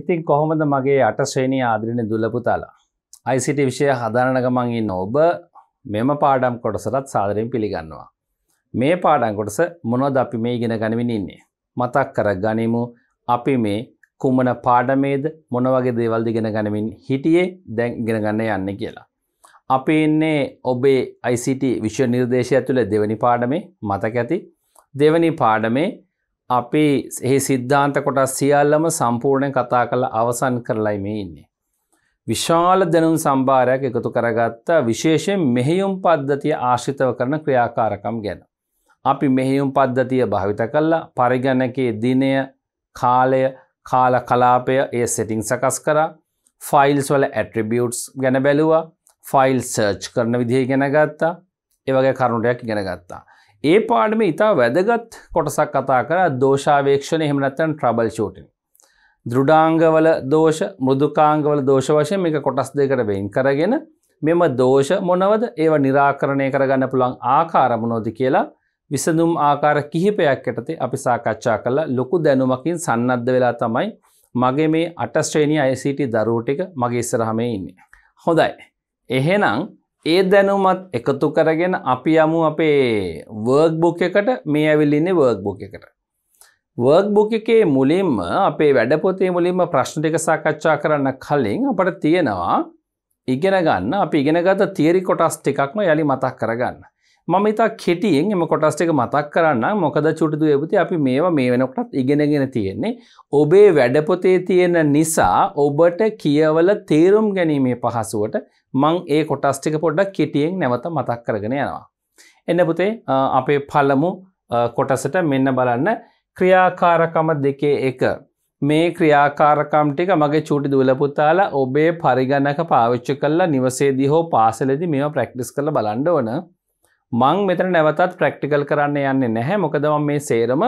ඉතින් කොහොමද මගේ අටශ්‍රේණී ආදරිණ දුලපුතාලා ICT විෂය හදාරන ගමන් ඉන්න ඔබ මෙම පාඩම් කොටසටත් සාදරයෙන් පිළිගන්නවා මේ පාඩම් කොටස මොනවද අපි මේ ඉගෙන ගනිමින් ඉන්නේ මතක් කර ගනිමු අපි මේ කුමන පාඩමේද මොන වගේ දේවල් ඉගෙන ගනිමින් හිටියේ දැන් ඉගෙන ගන්න යන්නේ කියලා අපි ඉන්නේ ඔබේ ICT විෂය නිර්දේශය ඇතුළේ දෙවැනි පාඩමේ මතක ඇති දෙවැනි පාඩමේ අපි ඒ සිද්ධාන්ත කොටස් සියල්ලම සම්පූර්ණයෙන් කතා කරලා අවසන් කරලයි මේ ඉන්නේ. විශාල දැනුම් සම්භාරයක් එකතු කරගත්ත විශේෂයෙන් මෙහෙයුම් පද්ධතිය ආශ්‍රිතව කරන ක්‍රියාකාරකම් ගැන. අපි මෙහෙයුම් පද්ධතිය භාවිත කළා පරිගණකයේ දිනය, කාලය, කාල කලාපය ඒ සෙටින් සකස් කරා. ෆයිල්ස් වල ඇට්‍රිබියුට්ස් ගැන බැලුවා. ෆයිල් සර්ච් කරන විදිහ ඉගෙන ගත්තා. ඒ වගේ කරුණු ටිකක් ඉගෙන ගත්තා. ඒ පාඩම ඉතා වැදගත් කොටසක් කතා කර දෝෂාවේක්ෂණ එහෙමනැත්තැන් ට්‍රබල් චෝටන්. දෘඩාංගවල දෝෂ මුදුකාංගවල දෝෂ වශය මේක කොටස් දෙකට වෙන් කරගෙන මෙම දෝෂ මොනවද ඒව නිරාකරණය කරගන්න පුළන් ආකාරමනෝදි කියලා විසඳුම් ආකාර කිහිපයක් යටතේ අපි සාකච්ඡා කළ ලොකු දැනුමකින් සන්නද්ධ වෙලා තමයි මගේ මේ අටස්ට්‍රේණී අයිසිට දරූටික මගේ ඉස්සරහමේ ඉන්නේ. හොඳයි. එහෙනම් ඒ දැනුමත් එකතු කරගෙන අපි යමු අපේ වර්ක් බුක් එකට මේ ඇවිල්ලින්නේ වර්ක් බුක් එකට. වර්ක් බුක් එකේ මුලින්ම අපේ වැඩපොතේ මුලින්ම ප්‍රශ්න ටික සාකච්ඡා කරන්න කලින් අපට තියෙනවා ඉගෙන ගන්න අපි ඉගෙනගත තියරි කොටස් ටිකක්ම යලි මතක් කරගන්න. මම ඉතා කෙටියෙන් එම කොටස් ටික මතක් කරන්න මොකද චුටුදු එපති අපි මේවා මේ වෙනකොටත් ඉගෙනගෙන තියෙන්නේ ඔබේ වැඩපොතේ තියෙන නිසා ඔබට කියවල තේරුම් ගැනීමේ පහසුවට මං ඒ කොටස්ටික පොඩ්ඩක් කෙටියෙන් නැවත මතක් කරගෙන යනවා. එන්න පුතේ අපේ පළමු කොටසට මෙන්න බලන්න ක්‍රියාකාරකම දෙකේ එක මේ ක්‍රියාකාරකම් ටික මගේ චූටි දුවලපුතාලා ඔබේ පරිගණක පාවිච්චි කරලා නිවසේදී හෝ පාසලෙදි මේව ප්‍රැක්ටිස් කරලා බලන්න ඕන මං මෙතන නැවතත් ප්‍රැක්ටිකල් කරන්න යන්නේ නැහැ මොකද මේ සේරම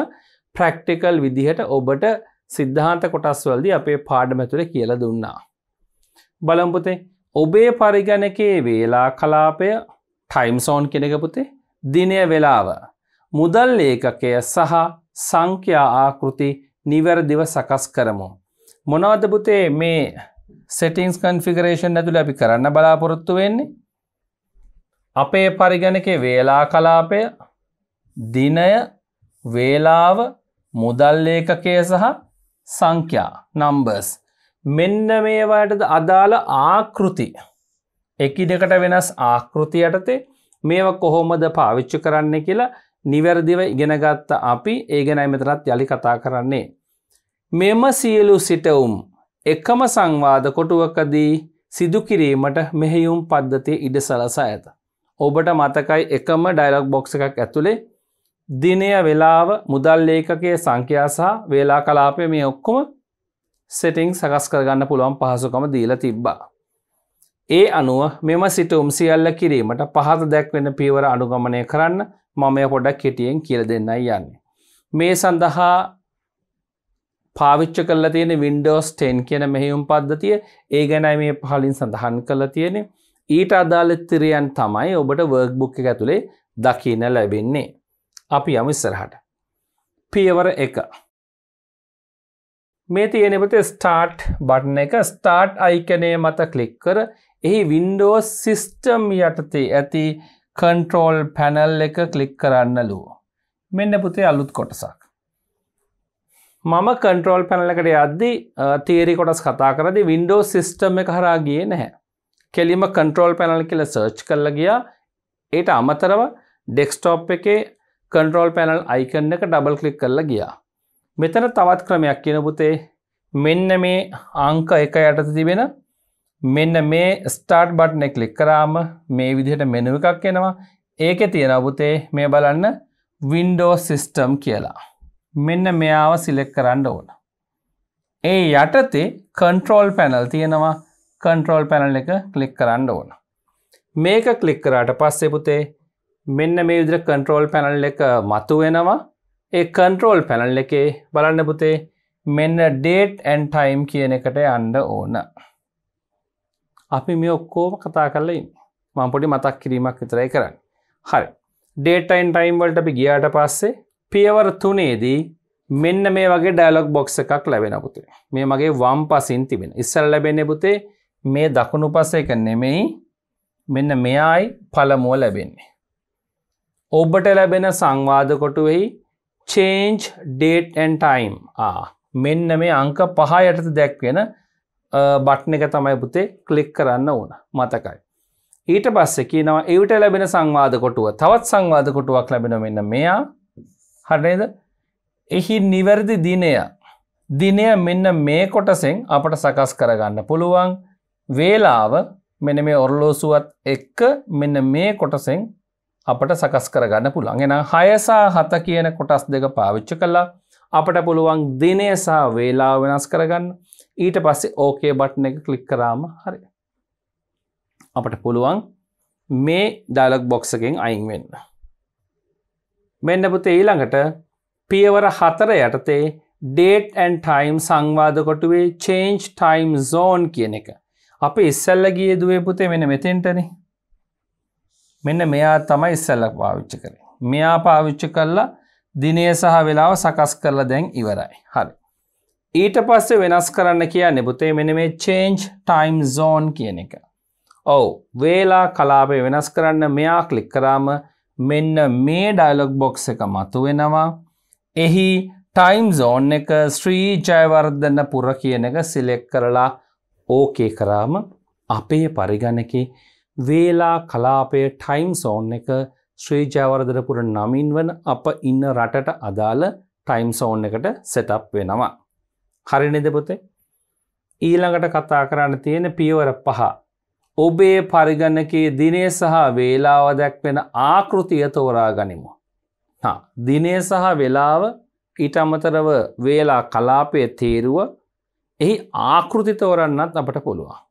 ප්‍රැක්ටිකල් විදිහට ඔබට සිද්ධාන්ත කොටස්වලදී අපේ පාඩම ඇතුළේ කියලා දුන්නා. බලම්පොතේ ඔබේ පරිගණකේ වේලා කලාපය ටයිම්සෝන් කෙනෙකපුතේ දිනය වෙලාව. මුදල් ඒකකය සහ සංඛ්‍යා ආකෘති නිවැරදිව සකස් කරමු. මොනවදපුතේ මේ සෙටිංස් කන්ෆිගරේෂන් ඇතුළ අපි කරන්න බලාපොරොත්තු වෙන්නේ. අපේ පරිගණකේ වේලා කලාපය දිනය වේලාව මුදල් ඒකකය සහ සංඛ්‍යා නම්බර්ස් මෙන්න මේවායටද අදාළ ආකෘති එකිනෙකට වෙනස් ආකෘති යටතේ මේව කොහොමද පාවිච්චි කරන්න කියලා නිවැරදිව ඉගෙනගත්ත අපි ඒ ගැනයි මෙතරත් යළි කතා කරන්නේ. මෙම සියලු සිටවුම් එකම සංවාද කොටුවකදී සිදුකිරීමට මෙහෙයුම් පද්ධතිය ඉඩ සලසා ඇත. ඔබට මතකයි එකම ඩයිලොක් බොක්ස එකක් ඇතුළේ දිනය වෙලාව මුදල් ඒකකයේ සංඛ්‍යා සහ වේලා කලාපය මේ ඔක්කොම සෙටිං සකස් කරගන්න පුළුවන් පහසුකම දීලා තිබ්බා. ඒ අනුව මෙම සිටුම් සියල්ල කිරීමට පහත දැක්වෙන පීවර අනුගමනය කරන්න මම පොඩක් කෙටියෙන් කියල දෙන්නයි යන්නේ. මේ සඳහා පාවිච්ච කල තියෙන වින්ඩෝස් ටෙන් කියන මෙහිුම් පද්ධතිය ඒ ගැනයි මේ පහලින් සඳහන් කළ තියෙනෙ ඊට අදාළත්තිරියන් තමයි ඔබට වර්ග්බුක් ඇතුළේ දකින ලැබෙන්නේ. අපි යම ඉස්සරහට. පියවර එක මේ තියෙනපත ස්ටාර්ට් බටන එක ස්ටාර්ට් අයිකනය මත කලික් කර එහි වින්ඩෝ සිිස්ටම් යටතේ ඇති කන්ට්‍රෝල් පැනල් එක කලික් කරන්නලුව මෙන්න පුතේ අලුත් කොටසක් මම කන්ට්‍රෝල් පැනලකට අද්දි තේරි කොටස් කතා කරදි වින්ඩෝ සිිස්ටම් එක හරාගේ නැහැ කෙලිම කන්ට්‍රෝල් පැනල් කියල සර්ච් කරල ගියා ඒට අමතරව ඩෙක්ස්ටෝප් එකේ කන්ට්‍රෝල් පැනල් අයිකන්න එක ඩබල් කලික් කරලා ගියා මෙතන තවත් ක්‍රමයක් කියන පුතේ මෙන්න මේ අංක එක යටත තිබෙන මෙන්න මේ ස්ටාර්ට් බට්න කලික් කරාම මේ විදිහට මෙනුව එකක් එනවා ඒක තියෙන පුතේ මේ බලන්න වින්ඩෝ සිිස්ටම් කියලා මෙන්න මෙයාව සිලෙක් කරන්න ඕන ඒ යටතේ කන්ට්‍රෝල් පැනල් තියෙනවා කන්ට්‍රෝල් පැනල් එක කලික් කරන්න ඕන මේක කලික් කරාට පස්සේ පුතේ මෙන්න මේ විදිර කන්ට්‍රෝල් පැනල් එක මතු වෙනවා ඒ කන්ට්‍රෝල් පැනල් එකේ බලන්න පුතේ මෙන්න ඩේට් ඇන් ටයිම් කියන එකට අන්ඩ ඕන අපි මේ ඔක්කෝම කතා කරලයි මංපොඩි මතක් කිරීමක් විතරයි කරන්න හරි ඩේටයින් ටයිම් වලට අපි ගියාට පස්සේ පියවර තුනේදී මෙන්න මේ වගේ ඩයිලොක් බොක්ස එකක් ලැබෙන පුතේ මේ මගේ වම් පසින් තිබෙන ඉස්සල් ලැබෙන පුතේ මේ දකුණු පස එක නෙමෙයි මෙන්න මෙයායි පළමුුව ලැබෙන්නේ ඔබට ලැබෙන සංවාද කොටුවෙහි චේන්ජ් ඩේටන් ටයිම් මෙන්න මේ අංක පහ යටත දැක්වෙන බට්න එක තමයි පුතේ කලික් කරන්න ඕන මතකයි. ඊට පස්ස කියනවා ඒවිට ලැබෙන සංවාද කොටුව තවත් සංවාද කොටුවක් ලැබෙන මෙන්න මෙයා හරනේද එහි නිවැරදි දිනය දිනය මෙන්න මේ කොටසෙන් අපට සකස් කරගන්න පුළුවන් වේලාව මෙන මේ ඔරලෝසුවත් එක්ක මෙන්න මේ කොටසෙන් අපට සකස් කරගන්න පුළන් එෙන හයසා හත කියන කොටස් දෙක පාවිච්ච කල්ලා අපට පුළුවන් දිනයසා වේලා වෙනස් කරගන්න ඊට පස්සේ ඕකේ බට්න එක කලික් කරාම හරි අපට පුළුවන් මේ ඩාලක් බොක්සකෙන් අයින් වෙන්න මෙන්න පුතේ ඊළඟට පියවර හතර යටතේ ඩේට් ඇන් ටයිම් සංවාධ කොටුවේ චේන්ජ් ටයිම් සෝන් කියන එක අප ඉස්සල්ල ගිය දුවේ පුතේ වෙන මෙතෙන්ටනේ මෙන්න මෙයා තමයි ඉස්සල්ලක් පාවිච්ච කරේ මෙයා පාවිච්ච කල්ලා දිනය සහ වෙලාව සකස් කරලා දැන් ඉවරයි හරි ඊට පස්සේ වෙනස් කරන්න කිය නෙබුතේ මෙන මේ චේන්ජ් ටයිම් සෝන් කියන එක ඔව වේලා කලාපය වෙනස් කරන්න මෙයා කලික් කරාම මෙන්න මේ ඩයිලොග් බොක්ස එක මතු වෙනවා එහි ටයිම් සෝන් එක ශ්‍රී ජයවර්ධන්න පුර කියන එක සිලෙක් කරලා ඕකේ කරාම අපේ පරිගණකේ වේලා කලාපය ටයිම් සෝන් එක ශ්‍රී ජයවරදරපුර නමින් වන අප ඉන්න රටට අදාළ ටයිම් සෝන් එකට සෙටප් වෙනවා. හරි නිදපොතේ ඊළඟට කතා කරන්න තියෙන පියවර පහ. ඔබේ පරිගණකයේ දිනේ සහ වේලාව දැක්වෙන ආකෘතිය තෝරා ගනිමු. දිනේ සහ වෙලාව ඊට අමතරව වේලා කලාපය තේරුව එහි ආකෘති තෝරන්නත් අපට පුළුවන්.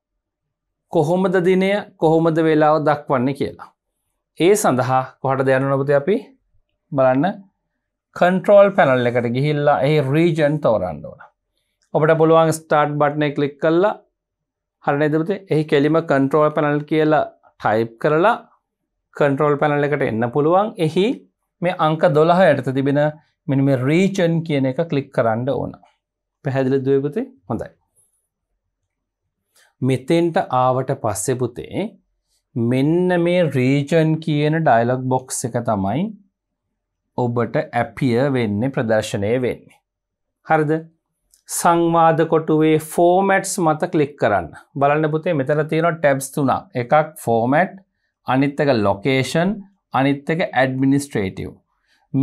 කොහොමද දිනය කොහොමද වෙලාව දක්වන්නේ කියලා. ඒ සඳහා කොහට දෙයනු නොබද අපි බලන්න කන්ට්‍රෝල් පැනල් එකට ගිහිල්ලා ඒ රීජන් තෝරන්න ඕන. ඔබට පුළුවන් ස්ටාර්ට් බට්නය කලික් කල්ලා හරනදපති එහි කෙලිම කන්ට්‍රෝල් පැනල් කියලා ටයිප් කරලා කන්ට්‍රෝල් පැනල් එකට එන්න පුළුවන් එහි මේ අංක දොළහ යටත තිබෙන මෙනිම රීචන් කියන එක කලික් කරන්න ඕන පැහැදිලි දුවපති හොඳයි මෙතෙන්ට ආවට පස්සෙ පුතේ මෙන්න මේ රීජන් කියන ඩයිලොග් බොක්ස් එක තමයි ඔබට ඇපිය වෙන්න ප්‍රදර්ශනය වෙන්නේ. හරිද සංවාද කොටුවේ ෆෝමැට්ස් මත කලික් කරන්න බලන්න පුතේ මෙතර තියෙන ටැබ්ස් තුනා එකක් ෆෝමැට් අනිත්තක ලොකේෂන් අනිත්තක ඇඩමිනිස්ට්‍රේටව්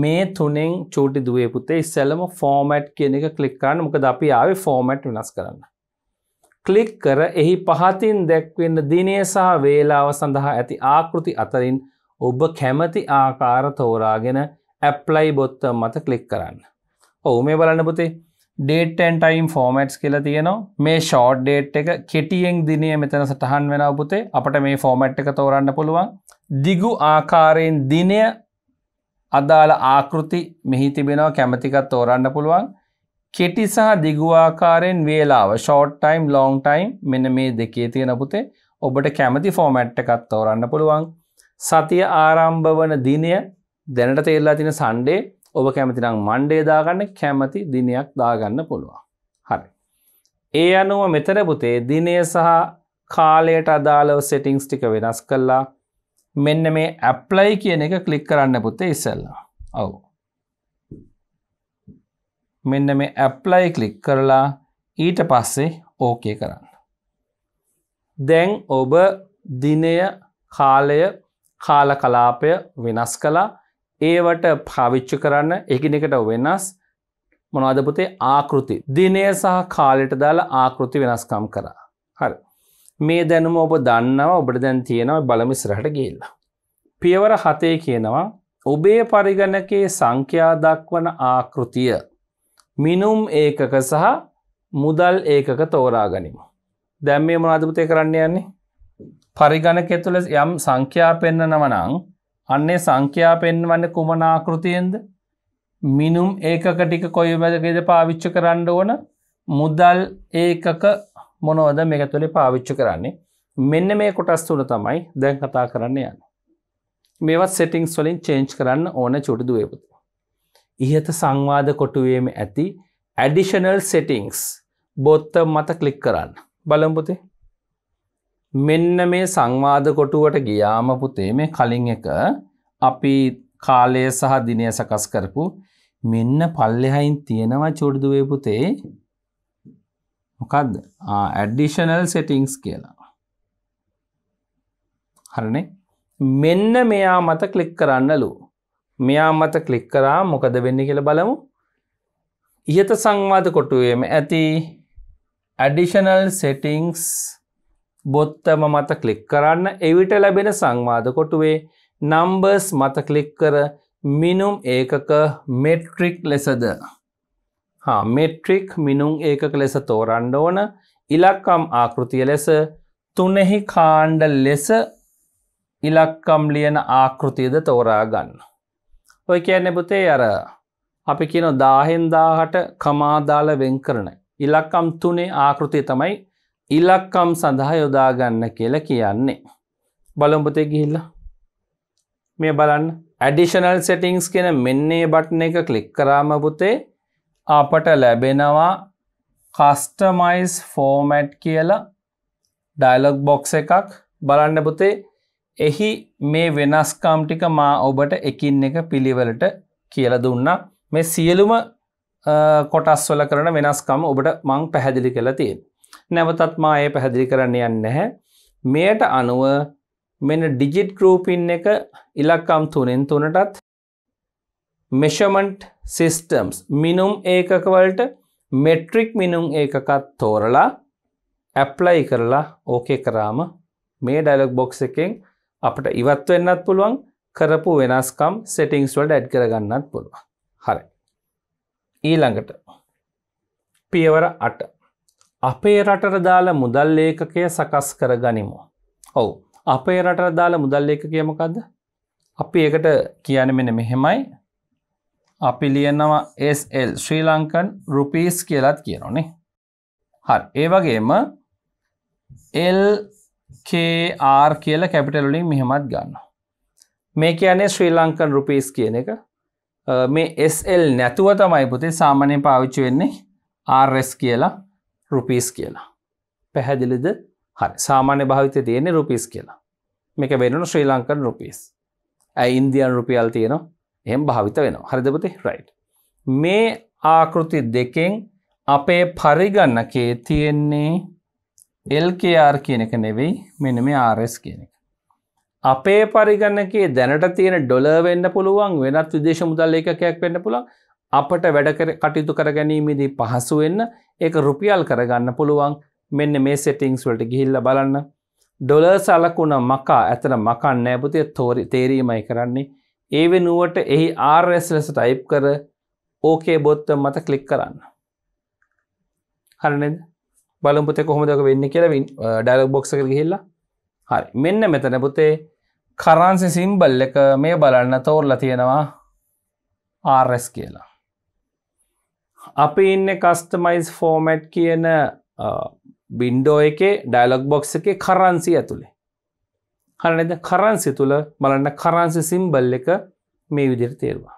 මේ තුනෙන් චූටි දුවේ පුතේ ඉස්සලම ෆෝමැට් කියන එක කලික් කරන්න මොකද අපි ආවේ ෆෝමැට් වෙනස් කරන්න ක්ලික් කර එහි පහතින් දැක්වෙන්න දිනය සහ වේලාව සඳහා ඇති ආකෘති අතරින් ඔබ කැමති ආකාර තෝරාගෙන ඇප්ලයි බොත්ත මත කලික් කරන්න. ඔවු මේ බලන්න පුතේ ඩේටන්ටයිම් ෆෝමට්ස් කියලා තියනවා මේ ෂෝට් ඩේට් එක කෙටියෙන් දිනය මෙතන සටහන් වෙන පුතේ අපට මේ ෆෝමට් එක තෝරන්න පුළුවන් දිගු ආකාරයෙන් දිනය අදාළ ආකෘති මෙහි තිබෙනවා කැමතිකත් තෝරන්න පුළුවන් කෙටි සහ දිගුවාකාරයෙන් වේලාව ෂෝට්ටයිම් ලෝන්ටයිම් මෙන මේ දෙකේ තියෙන පුතේ ඔබට කැමති ෆෝමැට් එකත් තෝරන්න පුළුවන් සතිය ආරම්භ වන දිනය දැනට තේල්ලා තින සන්ඩේ ඔබ කැමතිනම් මණ්ඩේ දාගන්න කැමති දිනයක් දාගන්න පුළුවන් හරි ඒ අනුව මෙතර පුතේ දිනය සහ කාලයට අදාලව සෙටිංස් ටික වෙනස් කල්ලා මෙන්න මේ ඇප්ලයි කියන එක කලික් කරන්න පුතේ ඉස්සල්ලා ඔවු මෙන්න මේ ඇප්ලයි කලික් කරලා ඊට පස්සේ ඕකේ කරන්න. දැන් ඔබ දිනය කාලය කාල කලාපය වෙනස් කලා ඒවට පාවිච්චි කරන්න එකනෙකට වෙනස් මොනවාදපුතේ ආකෘති දිනය සහ කාලෙට දාලා ආකෘති වෙනස්කම් කරා හරි මේ දැනුම ඔබ දන්නව ඔබට දැන් තියෙනව බලමිස්රහට ගේල්ලා පියවර හතේ කියනවා ඔබේ පරිගණකේ සංඛ්‍යා දක්වන ආකෘතිය මිනුම් ඒකක සහ මුදල් ඒකක තෝරා ගනිමු. දැම් මේ මනාධපතය කරන්න යන්නේ. පරිගණක තුළ යම් සංඛ්‍යා පෙන්න්නනවනං අන්නේ සංඛ්‍යා පෙන්වන්න කුමනාකෘතියෙන්ද මිනුම් ඒකක ටික කොයි වැදගේද පාවිච්ච කරන්න ඕන මුදල් ඒකක මොනවද මේක තුළේ පාවිච්ච කරන්නේ මෙන්න මේ කොටස් තුළ තමයි දැන් කතා කරන්න යන්න. මේවත් සෙටිංස් වලින් චේන්ච් කරන්න ඕන චුටි දුවපුති. ඉහත සංවාද කොටුවේම ඇති ඇඩිෂනල් සෙටිංස් බොත්තම් මත කලික් කරන්න බලම්පුතේ මෙන්න මේ සංවාද කොටුවට ගියාම පුතේ මේ කලින් එක අපි කාලය සහ දිනය සකස් කරපු මෙන්න පල්ලෙහයින් තියෙනවා චොඩ්දුවේ පුතේ මොකක්ද ඇඩිෂනල් සෙටිංස් කියලා හරනේ මෙන්න මෙයා මත කලික් කරන්නලූ මෙයා මත කලික් කරා මොකද වෙන්න කියල බලමු ඉහත සංවාධ කොටුවේම ඇති ඇඩිෂනල් සෙටිංස් බොත්තම මත කලික් කරන්න එවිට ලැබෙන සංවාධ කොටුවේ නම්බර්ස් මත කලික් කර මිනුම් ඒකක මෙට්‍රික් ලෙසද මෙට්‍රික් මිනුම් ඒකක ලෙස තෝරන්ඩ ඕන ඉලක්කම් ආකෘතිය ලෙස තුනෙහි කාණ්ඩ ලෙස ඉලක්කම් ලියන ආකෘතියද තෝරා ගන්න ඔය කියන්නේ පුතේ අර අපි කියන දාහෙන්දාහට කමාදාල වෙන් කරන. ඉලක්කම් තුනේ ආකෘතිය තමයි ඉලක්කම් සඳහා යොදාගන්න කියලා කියන්නේ. බලම්පතේ ගිහිල්ල. මේ බලන්න ඇඩිෂනල් සෙටිංස් කියෙන මෙන්නේ බට්න එක කලික් කරාම පුතේ අපට ලැබෙනවා කස්ටමයිස් ෆෝමැට් කියලා ඩයිලොග් බොක්ස එකක් බලන්න පුතේ එහි මේ වෙනස්කම් ටික මා ඔබට එකින් එක පිළිවෙලට කියල දුන්නා මේ සියලුම කොටස්වල කරන වෙනස්කම් ඔබට මං පැහැදිලි කළ තියෙන් නැවතත් මා ඒ පැහැදිලි කරන්න යන්න හැ මෙයට අනුව මෙන ඩිජිට් ගරූපින් එක ඉලක්කම් තුනෙන් තුනටත් මෙෂමන්ට් සිිස්ටම්ස් මිනුම් ඒකකවලට මෙට්‍රික් මිනුම් ඒකකත් තෝරලා ඇප්ලයි කරලා ඕකේ කරාම මේ ඩයිලොක් බොක්ස එකෙන් අපට ඉවත් වෙන්නත් පුළුවන් කරපු වෙනස්කම් සෙටිංස් වලට ඇඩ් කරගන්නත් පුළුවන් හරි ඊළඟට පියවර අට අපේ රටට දාල මුදල් ලේඛකය සකස් කර ගනිමු ඔවු අපේ රටට දාල මුදල් ලේඛකය මොකක්ද අපි ඒකට කියන මෙන මෙහෙමයි අපි ලියනවා SL ශ්‍රී ලංකන් රුපීස් කියලත් කියනනේ හරි ඒ වගේම L KR කියල කැපිටලලින් මෙහෙමත් ගන්න. මේ කියන්නේ ශ්‍රී ලංකන් රුපේස් කියන එක මේ SL නැතුව තමයි පුතේ සාමානය පාවිච්චි වෙන්නේ RS කියලා රුපිස් කියලා. පැහැදිලිද හරි සාමාන්‍ය භාවිත තියන්නේ රුපිස් කියලා මේක වෙනු ශ්‍රී ලංකන් රුපිස් ඇයි ඉන්දියන් රුපියල් තියෙනවා එහම් භාවිත වෙන හරිදපති රයි්. මේ ආකෘති දෙකෙන් අපේ පරිගන්නකේ තියෙන්නේ LKR කියන එක නෙවෙයි මෙන මේ RS කියන එක. අපේ පරිගණකේ දැනට තියෙන ඩොලර් වෙන්න පුළුවන් වෙනත් විදේශ මුදල් ඒකකයක් වෙන්න පුළුවන් අපට වැඩ කටයුතු කර ගැනීමේදී පහසු වෙන්න ඒක රුපියල් කරගන්න පුළුවන් මෙන්න මේ සෙටිංස් වලට ගිහිල්ලා බලන්න. ඩොලර් සලකුණ මකා ඇතන මකන්න නෑපුතිය තෝරි තේරීමයි කරන්නේ ඒ වෙනුවට එහි ආර්ස් ලෙස ටයිප් කර ඕකේ බොත්ත මත කලික් කරන්න. හරනෙද බලපුතේ කොහොමදක වෙන්න කියලා ඩලක් බොක්සක හිල්ලා හරි මෙන්න මෙතන පුතේ කරන්සි සිම්බල් එක මේ බලන්න තෝරලා තියෙනවා ආරස් කියලා අපි ඉන්න කස්ටමයිස් ෆෝමැට් කියන බින්ඩෝ එක ඩයිලොක් බොක්ස එක කරන්සි ඇතුළේ හරනද කරන්සි තුළ බලන්න කරන්සි සිම්බල් එක මේ විදිර තේරවා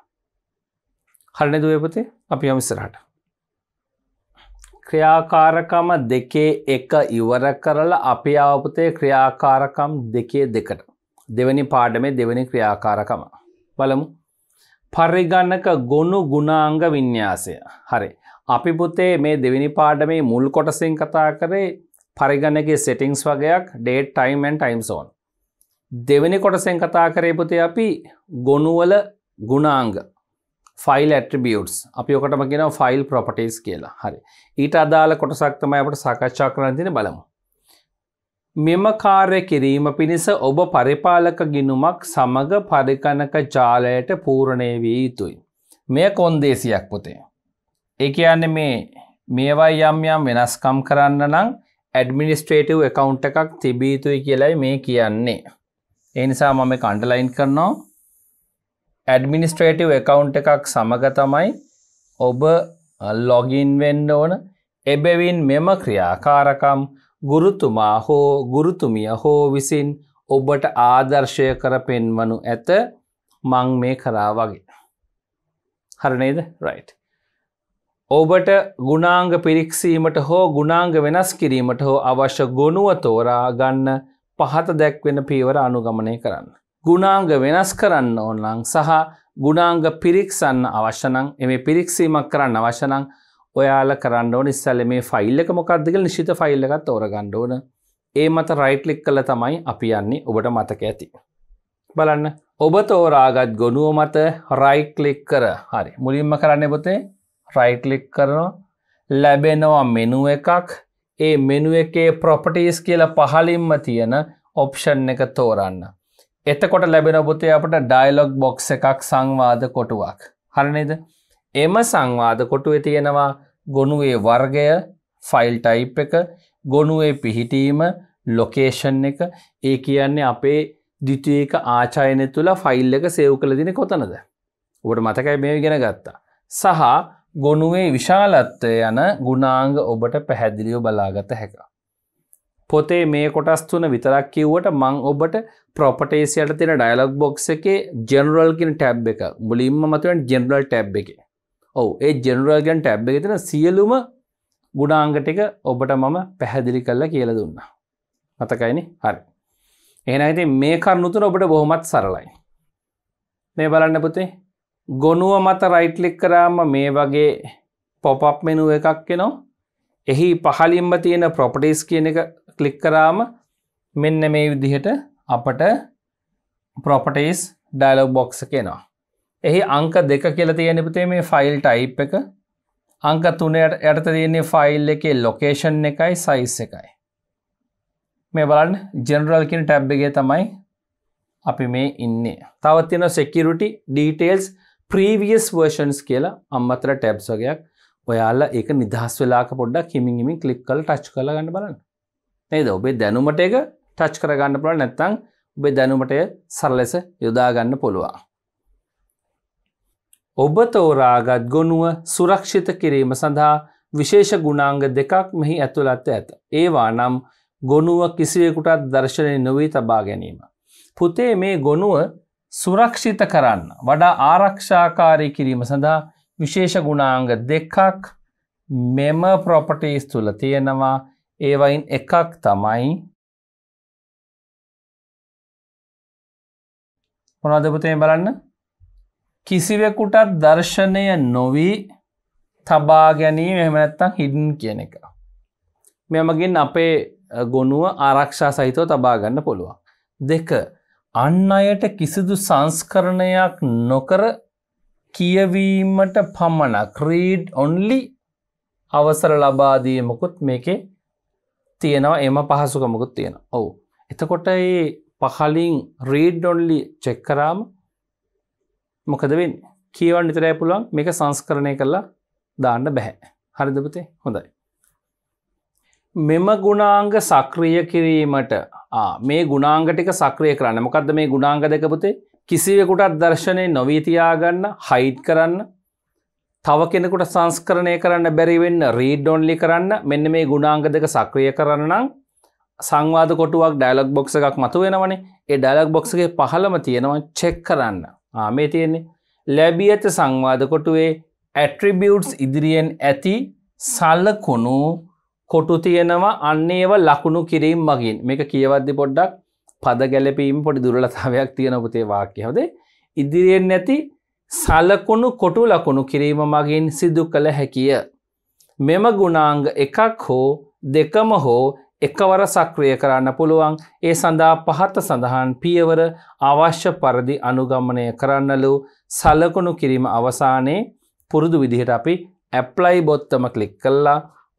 හරණ දුවපතේ අපි යමිස්සරහට ක්‍රියාකාරකම දෙකේ එක ඉවර කරලා අපි ආපුතේ ක්‍රියාකාරකම් දෙකේ දෙකට. දෙවැනි පාඩමේ දෙවැනි ක්‍රියාකාරකම. බලමු. පරිගණක ගොුණු ගුණාංග විඤ්ඥාසය. හරි. අපි පුතේ මේ දෙවිනි පාඩමේ මුල් කොටසින් කතා කරේ පරිගණගේ සෙටිංස් වගේයක් ඩේට් ටයිම්න් ටයිම්සෝන්. දෙවැනි කොටසෙන් කතා කරේ පුතේ අපි ගොනුවල ගුණාංග ෆයිල් ඇට්‍රිබියටස් අපි ඕකටම කියෙන ෆයිල් ප්‍රොපටස් කියලා හරි ඊට අදාළ කොටසක් තමයි අපට සාකච්ඡා කරන්න තින බලමු මෙම කාර්ය කිරීම පිණිස ඔබ පරිපාලක ගිනුමක් සමඟ පරිකණක ජාලයට පූරණය වී යුතුයි. මෙය කොන්දේසියක් පොතේ. එකයන්න මේ මේවයි යම් යම් වෙනස්කම් කරන්න නම් ඇඩමිනිස්ට්‍රේටව් එකකවුන්් එකක් තිබීතුයි කියලයි මේ කියන්නේ. එනිසා මම කණ්ඩලයින් කරනවා ඇඩමිනිස්ට්‍රේටව් එකවුන්් එකක් සමඟ තමයි ඔබ ලොගින් වෙන්න ඕන එබැවින් මෙම ක්‍රියාකාරකම් ගුරුතුමා හෝ ගුරුතුමිය හෝ විසින් ඔබට ආදර්ශය කර පෙන්වනු ඇත මං මේ කරා වගේ. හරනේද රයි්. ඔබට ගුණාංග පිරික්සීමට හෝ ගුණාංග වෙනස් කිරීමට හෝ අවශ්‍ය ගොනුව තෝරා ගන්න පහත දැක්වෙන පීවර අනුගමනය කරන්න. ගුණාංග වෙනස් කරන්න ඕන්නං සහ ගුණාංග පිරික්සන්න අවශ්‍යනං එම පිරික්සීමක් කරන්න අවශනං ඔයාල කරන්න ඕන ඉස්සල මේ ෆයිල්ලක මොකක්දක නිශිත ෆයිල්ලකත් තෝරගණ්ඩ ඕන ඒ මත රයිට්ලික් කළ තමයි අපි යන්නේ ඔබට මතක ඇති. බලන්න ඔබ තෝරාගත් ගොනුව මත රයිට්ලික් කර හරි මුලින්ම කරන්න පොතේ රයිට්ලික් කරනවා ලැබෙනවා මෙනුව එකක් ඒ මෙනුව එකේ ප්‍රොපටීස් කියල පහලින්ම තියෙන ඔප්ෂන් එක තෝරන්න එතකොට ලැබෙන ඔබතේ අපට ඩයිලොග් බොක්ස එකක් සංවාද කොටුවක් හරනේද එම සංවාද කොටුවේ තියෙනවා ගොනුවේ වර්ගය ෆයිල් ටයිප් එක ගොනුවේ පිහිටීම ලොකේෂන් එක ඒ කියන්නේ අපේ දිිටක ආචායනය තුළ ෆයිල් එක සේව් කළ දින කොතනද ඔබට මතකයි මේ ගෙන ගත්තා සහ ගොනුවේ විශාලත්වය යන ගුණාංග ඔබට පැහැදිලියෝ බලාගත හැකා පොතේ මේ කොටස් තුන විතරක් කිව්වට මං ඔබට ප්‍රොපටේස් යට තියෙන ඩයලොග් බොක්ස් එකේ ජෙනරල් කියන ටැබ් එක මුලින්ම මතුවෙන ජෙනරල් ටැබ් එකේ. ඔව් ඒ ජෙනරල් කියන ටැබ් එකේ තියෙන සියලුම ගුණාංග ටික ඔබට මම පැහැදිලි කරලා කියලා දුන්නා. මතකයිනේ? හරි. එහෙනම් ඉතින් මේ කරුණු තුන ඔබට බොහොමත් සරලයි. මේ බලන්න පුතේ ගොනුව මත රයිට් ක්ලික් කරාම මේ වගේ පොප් අප් මෙනු එකක් එනවා. එහි පහලින්ම තියෙන ප්‍රොපර්ටිස් කියන එක ක්ලික් කරාම මෙන්න මේ විදිහට අපට ප්‍රොපටස් ඩයිලෝ බොක්ස කෙනවා එහි අංක දෙක කියලා තියෙන පුතේ මේ ෆයිල් ටයිප් එක අංක තුනට යටත තියන්නේ ෆයිල් එකේ ලොකේෂන් එකයි සයිස් එකයි මේ බලන් ජෙනරල් කියන ටැබ් එකේ තමයි අපි මේ ඉන්නේ තවත් තියෙන සෙකියුරිටි ඩීටේල්ස් ප්‍රීවියස් වර්ෂන්ස් කියලා අම්මතර ටැබ්ස් වගේයක් ඔයාලා ඒක නිදහස් වෙලාක පොඩ්ඩක් හිමින් හිමින් ක්ලික් කරලා ටච් කරලා ගන්න බලන්න නේද ඔබේ දැනුමට එක ටච් කරගන්න පුළුවන් නැත්තං ඔබේ දැනුමටය සරලෙස යොදාගන්න පුළුවන්. ඔබ තෝරාගත් ගොනුව සුරක්ෂිත කිරීම සඳහා විශේෂ ගුණාංග දෙකක් මෙහි ඇතුළත්ව ඇත. ඒවා නම් ගොනුව කිසිවෙකුටත් දර්ශනය නොවී තබා ගැනීම. පුතේ මේ ගොනුව සුරක්ෂිත කරන්න වඩා ආරක්ෂාකාරය කිරීම සඳහා විශේෂ ගුණාංග දෙකක් මෙම ප්‍රොපටේස් තුළ තියෙනවා ඒවයින් එකක් තමයි මොනදපුතේ බලන්න කිසිවෙකුටත් දර්ශනය නොවී තබා ගැනීම එහමනැත්තං හිඩන් කියන එක. මෙමගින් අපේ ගොනුව ආරක්ෂා සහිතව තබා ගන්න පුළුවන්. දෙක අන්න අයට කිසිදු සංස්කරණයක් නොකර කියවීමට පමණ ක්‍රීඩ් ඔන්ලි අවසර ලබාදීමකුත් මේකේ තියෙනවා එම පහසුකමකුත් තියෙන ඔවු එතකොට ඒ පහලින් රීඩ් ඔොන්ලි චෙක්කරාම මොකද වෙන් කියවන් නිතරෑ පුළුවන් මේක සංස්කරණය කරලා දාන්න බැහැ හරිදපතේ හොඳයි මෙම ගුණාංග සක්‍රිය කිරීමට මේ ගුණාංගටික සක්‍රිය කරන්න මොකක්ද මේ ගුණාංග දෙකපුතේ කිසිවෙකුටත් දර්ශනය නොවීතියාගන්න හයිට් කරන්න තව කෙනෙකුට සංස්කරණය කරන්න බැරිවෙන්න රීඩ් ඩොන්ලි කරන්න මෙන්න මේ ගුණාංග දෙක සක්‍රිය කරන්න සංවාද කොටුවක් ඩයිලොක් බොක්ස එකක් මතු වෙනවනේ ඒ ඩයිලොක් බොක්සගේ පහළම තියෙනවා චෙක් කරන්න ආමේ තියෙන්නේ ලැබී ඇත සංවාද කොටුවේ ඇට්‍රිබියුට්ස් ඉදිරියෙන් ඇති සල්ලකුණු කොටු තියෙනවා අන්නේව ලකුණු කිරීම් මගින් මේක කියවද්දි පොඩ්ඩක් පද ගැලපීම පොඩි දුරලතාවයක් තියෙන පුතේ වාක්‍ය හොදේ ඉදිරියෙන් ඇති සලකුණු කොටු ලකුණු කිරීම මගින් සිදු කළ හැකිය. මෙම ගුණාංග එකක් හෝ දෙකම හෝ එකවර සක්‍රිය කරන්න පුළුවන් ඒ සඳහා පහත සඳහන් පියවර අවශ්‍ය පරදි අනුගමනය කරන්නලු සලකුණු කිරීම අවසානයේ පුරුදු විදිහට අපි ඇප්ලයි බොත්තම කලික් කල්ලා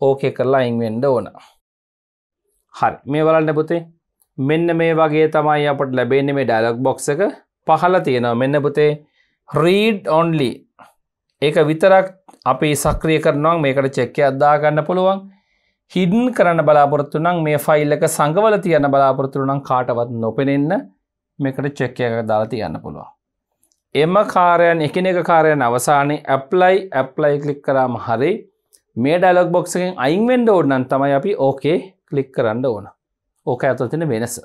ඕකෙ කරලා ඉංවෙන්ඩ ඕන. හරි මේ වලන්න පුතේ මෙන්න මේ වගේ තමයි අපට ලැබෙන්නේ මේ ඩයිලොක් බොක්ස එක පහල තියෙනවා මෙන්න පුතේ රීඩ් ඔන්ලි ඒක විතරක් අපේ සක්‍රිය කරනවා මේකට චෙක්ක අදදාගන්න පුළුවන් හිඩන් කරන්න බලාපොරත්තු නම් මේ ෆයිල්ලක සඟවල තියන්න බලාපොරතුරු නම් කාටවත් නොපෙනෙන්න මේකට චෙක්කයක දාලා තියන්න පුළුවන් එම කාරයන් එකනෙක කාරයන් අවසානයේ ඇප්ලයි ඇප්ලයි කලික් කරාම හරි මේ ඩලොක් බොක්සකින් අයින්වෙන්ඩ ඕඩනන් තමයි අපි ඕකේ කලික් කරන්න ඕන ඕක ඇතුතින වෙනස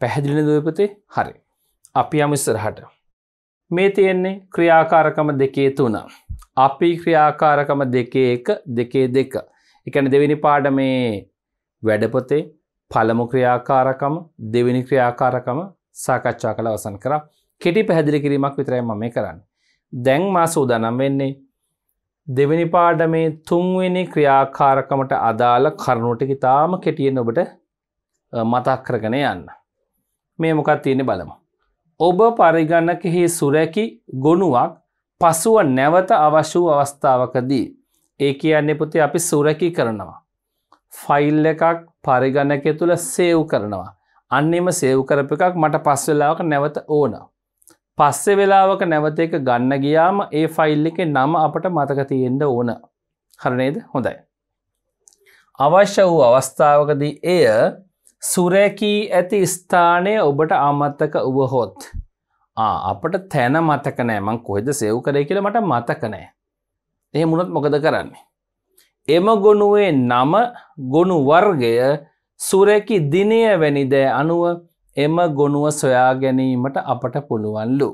පැහැදිලින දපතේ හරි අපි අමිස්සරහට මේ තියෙන්නේ ක්‍රියාකාරකම දෙකේ තුන. අපි ක්‍රියාකාරකම දෙකේ එක දෙකේ දෙක. එකන දෙවිනි පාඩ මේ වැඩපොතේ පළමු ක්‍රියාකාරකම දෙවිනි ක්‍රියාකාරකම සාකච්ඡා කළ අවසන් කර කෙටි පැහැදිලි කිරීමක් විතරයි ම මේ කරන්න. දැන් මා සූදානම් වෙන්නේ දෙවිනි පාඩ මේ තුන්වෙනි ක්‍රියාකාරකමට අදාළ කරුණුට ඉතාම කෙටියෙන් ඔබට මතක් කරගෙන යන්න. මේ මොකක් තියෙන බලමු. ඔබ පරිගණකෙහි සුරැකි ගොනුවක් පසුව නැවත අවශ්‍ය වූ අවස්ථාවකදී. ඒ කියන්නේ පුතේ අපි සුරැකි කරනවා. ෆයිල් එකක් පරිගණකය තුළ සේව් කරනවා. අන්නෙම සේව් කරප එකක් මට පස් වෙලාවක නැවත ඕන. පස්සෙ වෙලාවක නැවත එක ගන්න ගියාම ඒ ෆයිල් එක නම අපට මතකතියෙන්ට ඕන. හරණේද හොඳයි. අවශ්‍ය වූ අවස්ථාවකදී එය සුරැකී ඇති ස්ථානය ඔබට අමත්තක වුවහොත්. අපට තැන මතක නෑ මං කොහෙද සෙව් කරය කියල මට මතක නෑ. එහ මුණත් මොකද කරන්නේ. එම ගොනුවේ නම ගොුණු වර්ගය සුරැකි දිනය වැනිදෑ අනුව එම ගොනුව සොයා ගැනීමට අපට පුළුවන්ලු.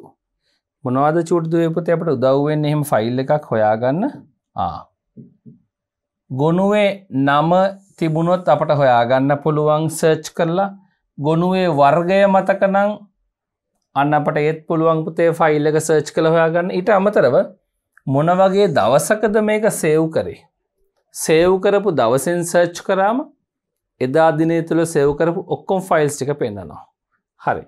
මොනවද චුට්දුවපුත අපට උදව්වෙන් එහෙම ෆයිල් එකක් හොයාගන්න ආ. ගොනුවේ නම තිබුණොත් අපට හොයාගන්න පුළුවන් සර්ච් කරලා ගොනුවේ වර්ගය මතකනං අන්න අපට ඒත් පුළුවන් පුතේ ෆයිල් එක සර්ච් කළ හොයාගන්න ඊට අමතරව මොන වගේ දවසකද මේක සේව් කරේ සේව් කරපු දවසෙන් සර්ච් කරාම එදා දිනය තුළ සෙව් කරපු ඔක්කොම් ෆයිල්ස් ටික පෙන්න්නනවා. හරි.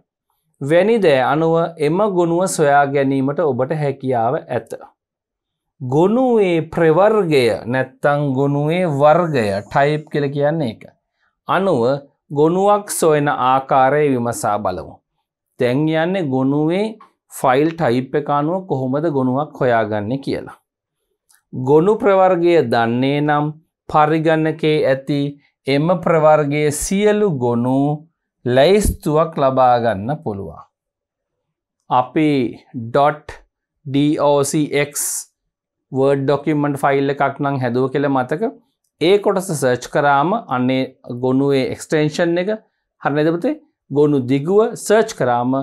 වැනි දෑ අනුව එම ගුණුව සොයා ගැනීමට ඔබට හැකියාව ඇත. ගොනුවේ ප්‍රවර්ගය නැත්තං ගොනුවේ වර්ගය ටයිප් කළ කියන්නේ එක. අනුව ගොනුවක් සොයන ආකාරය විමසා බලමු. තැන් යන්නේ ගොනුවේ ෆයිල් ටයිප් එක අනුව කොහොමද ගොනුවක් හොයාගන්න කියලා. ගොනු ප්‍රවර්ගය දන්නේ නම් පරිගන්නකේ ඇති එම ප්‍රවර්ගයේ සියලු ගොනු ලැයිස්තුවක් ලබාගන්න පුළුවන්. අපි dot DOCX word document file එකක් නං හැදුව කියල මතක ඒ කොටස සර්ච් කරාම අන්නේ ගොනුවේ එක්ස්ටේන්ෂන් එක හරනදපතේ ගොුණු දිගුව සර්ච් කරාම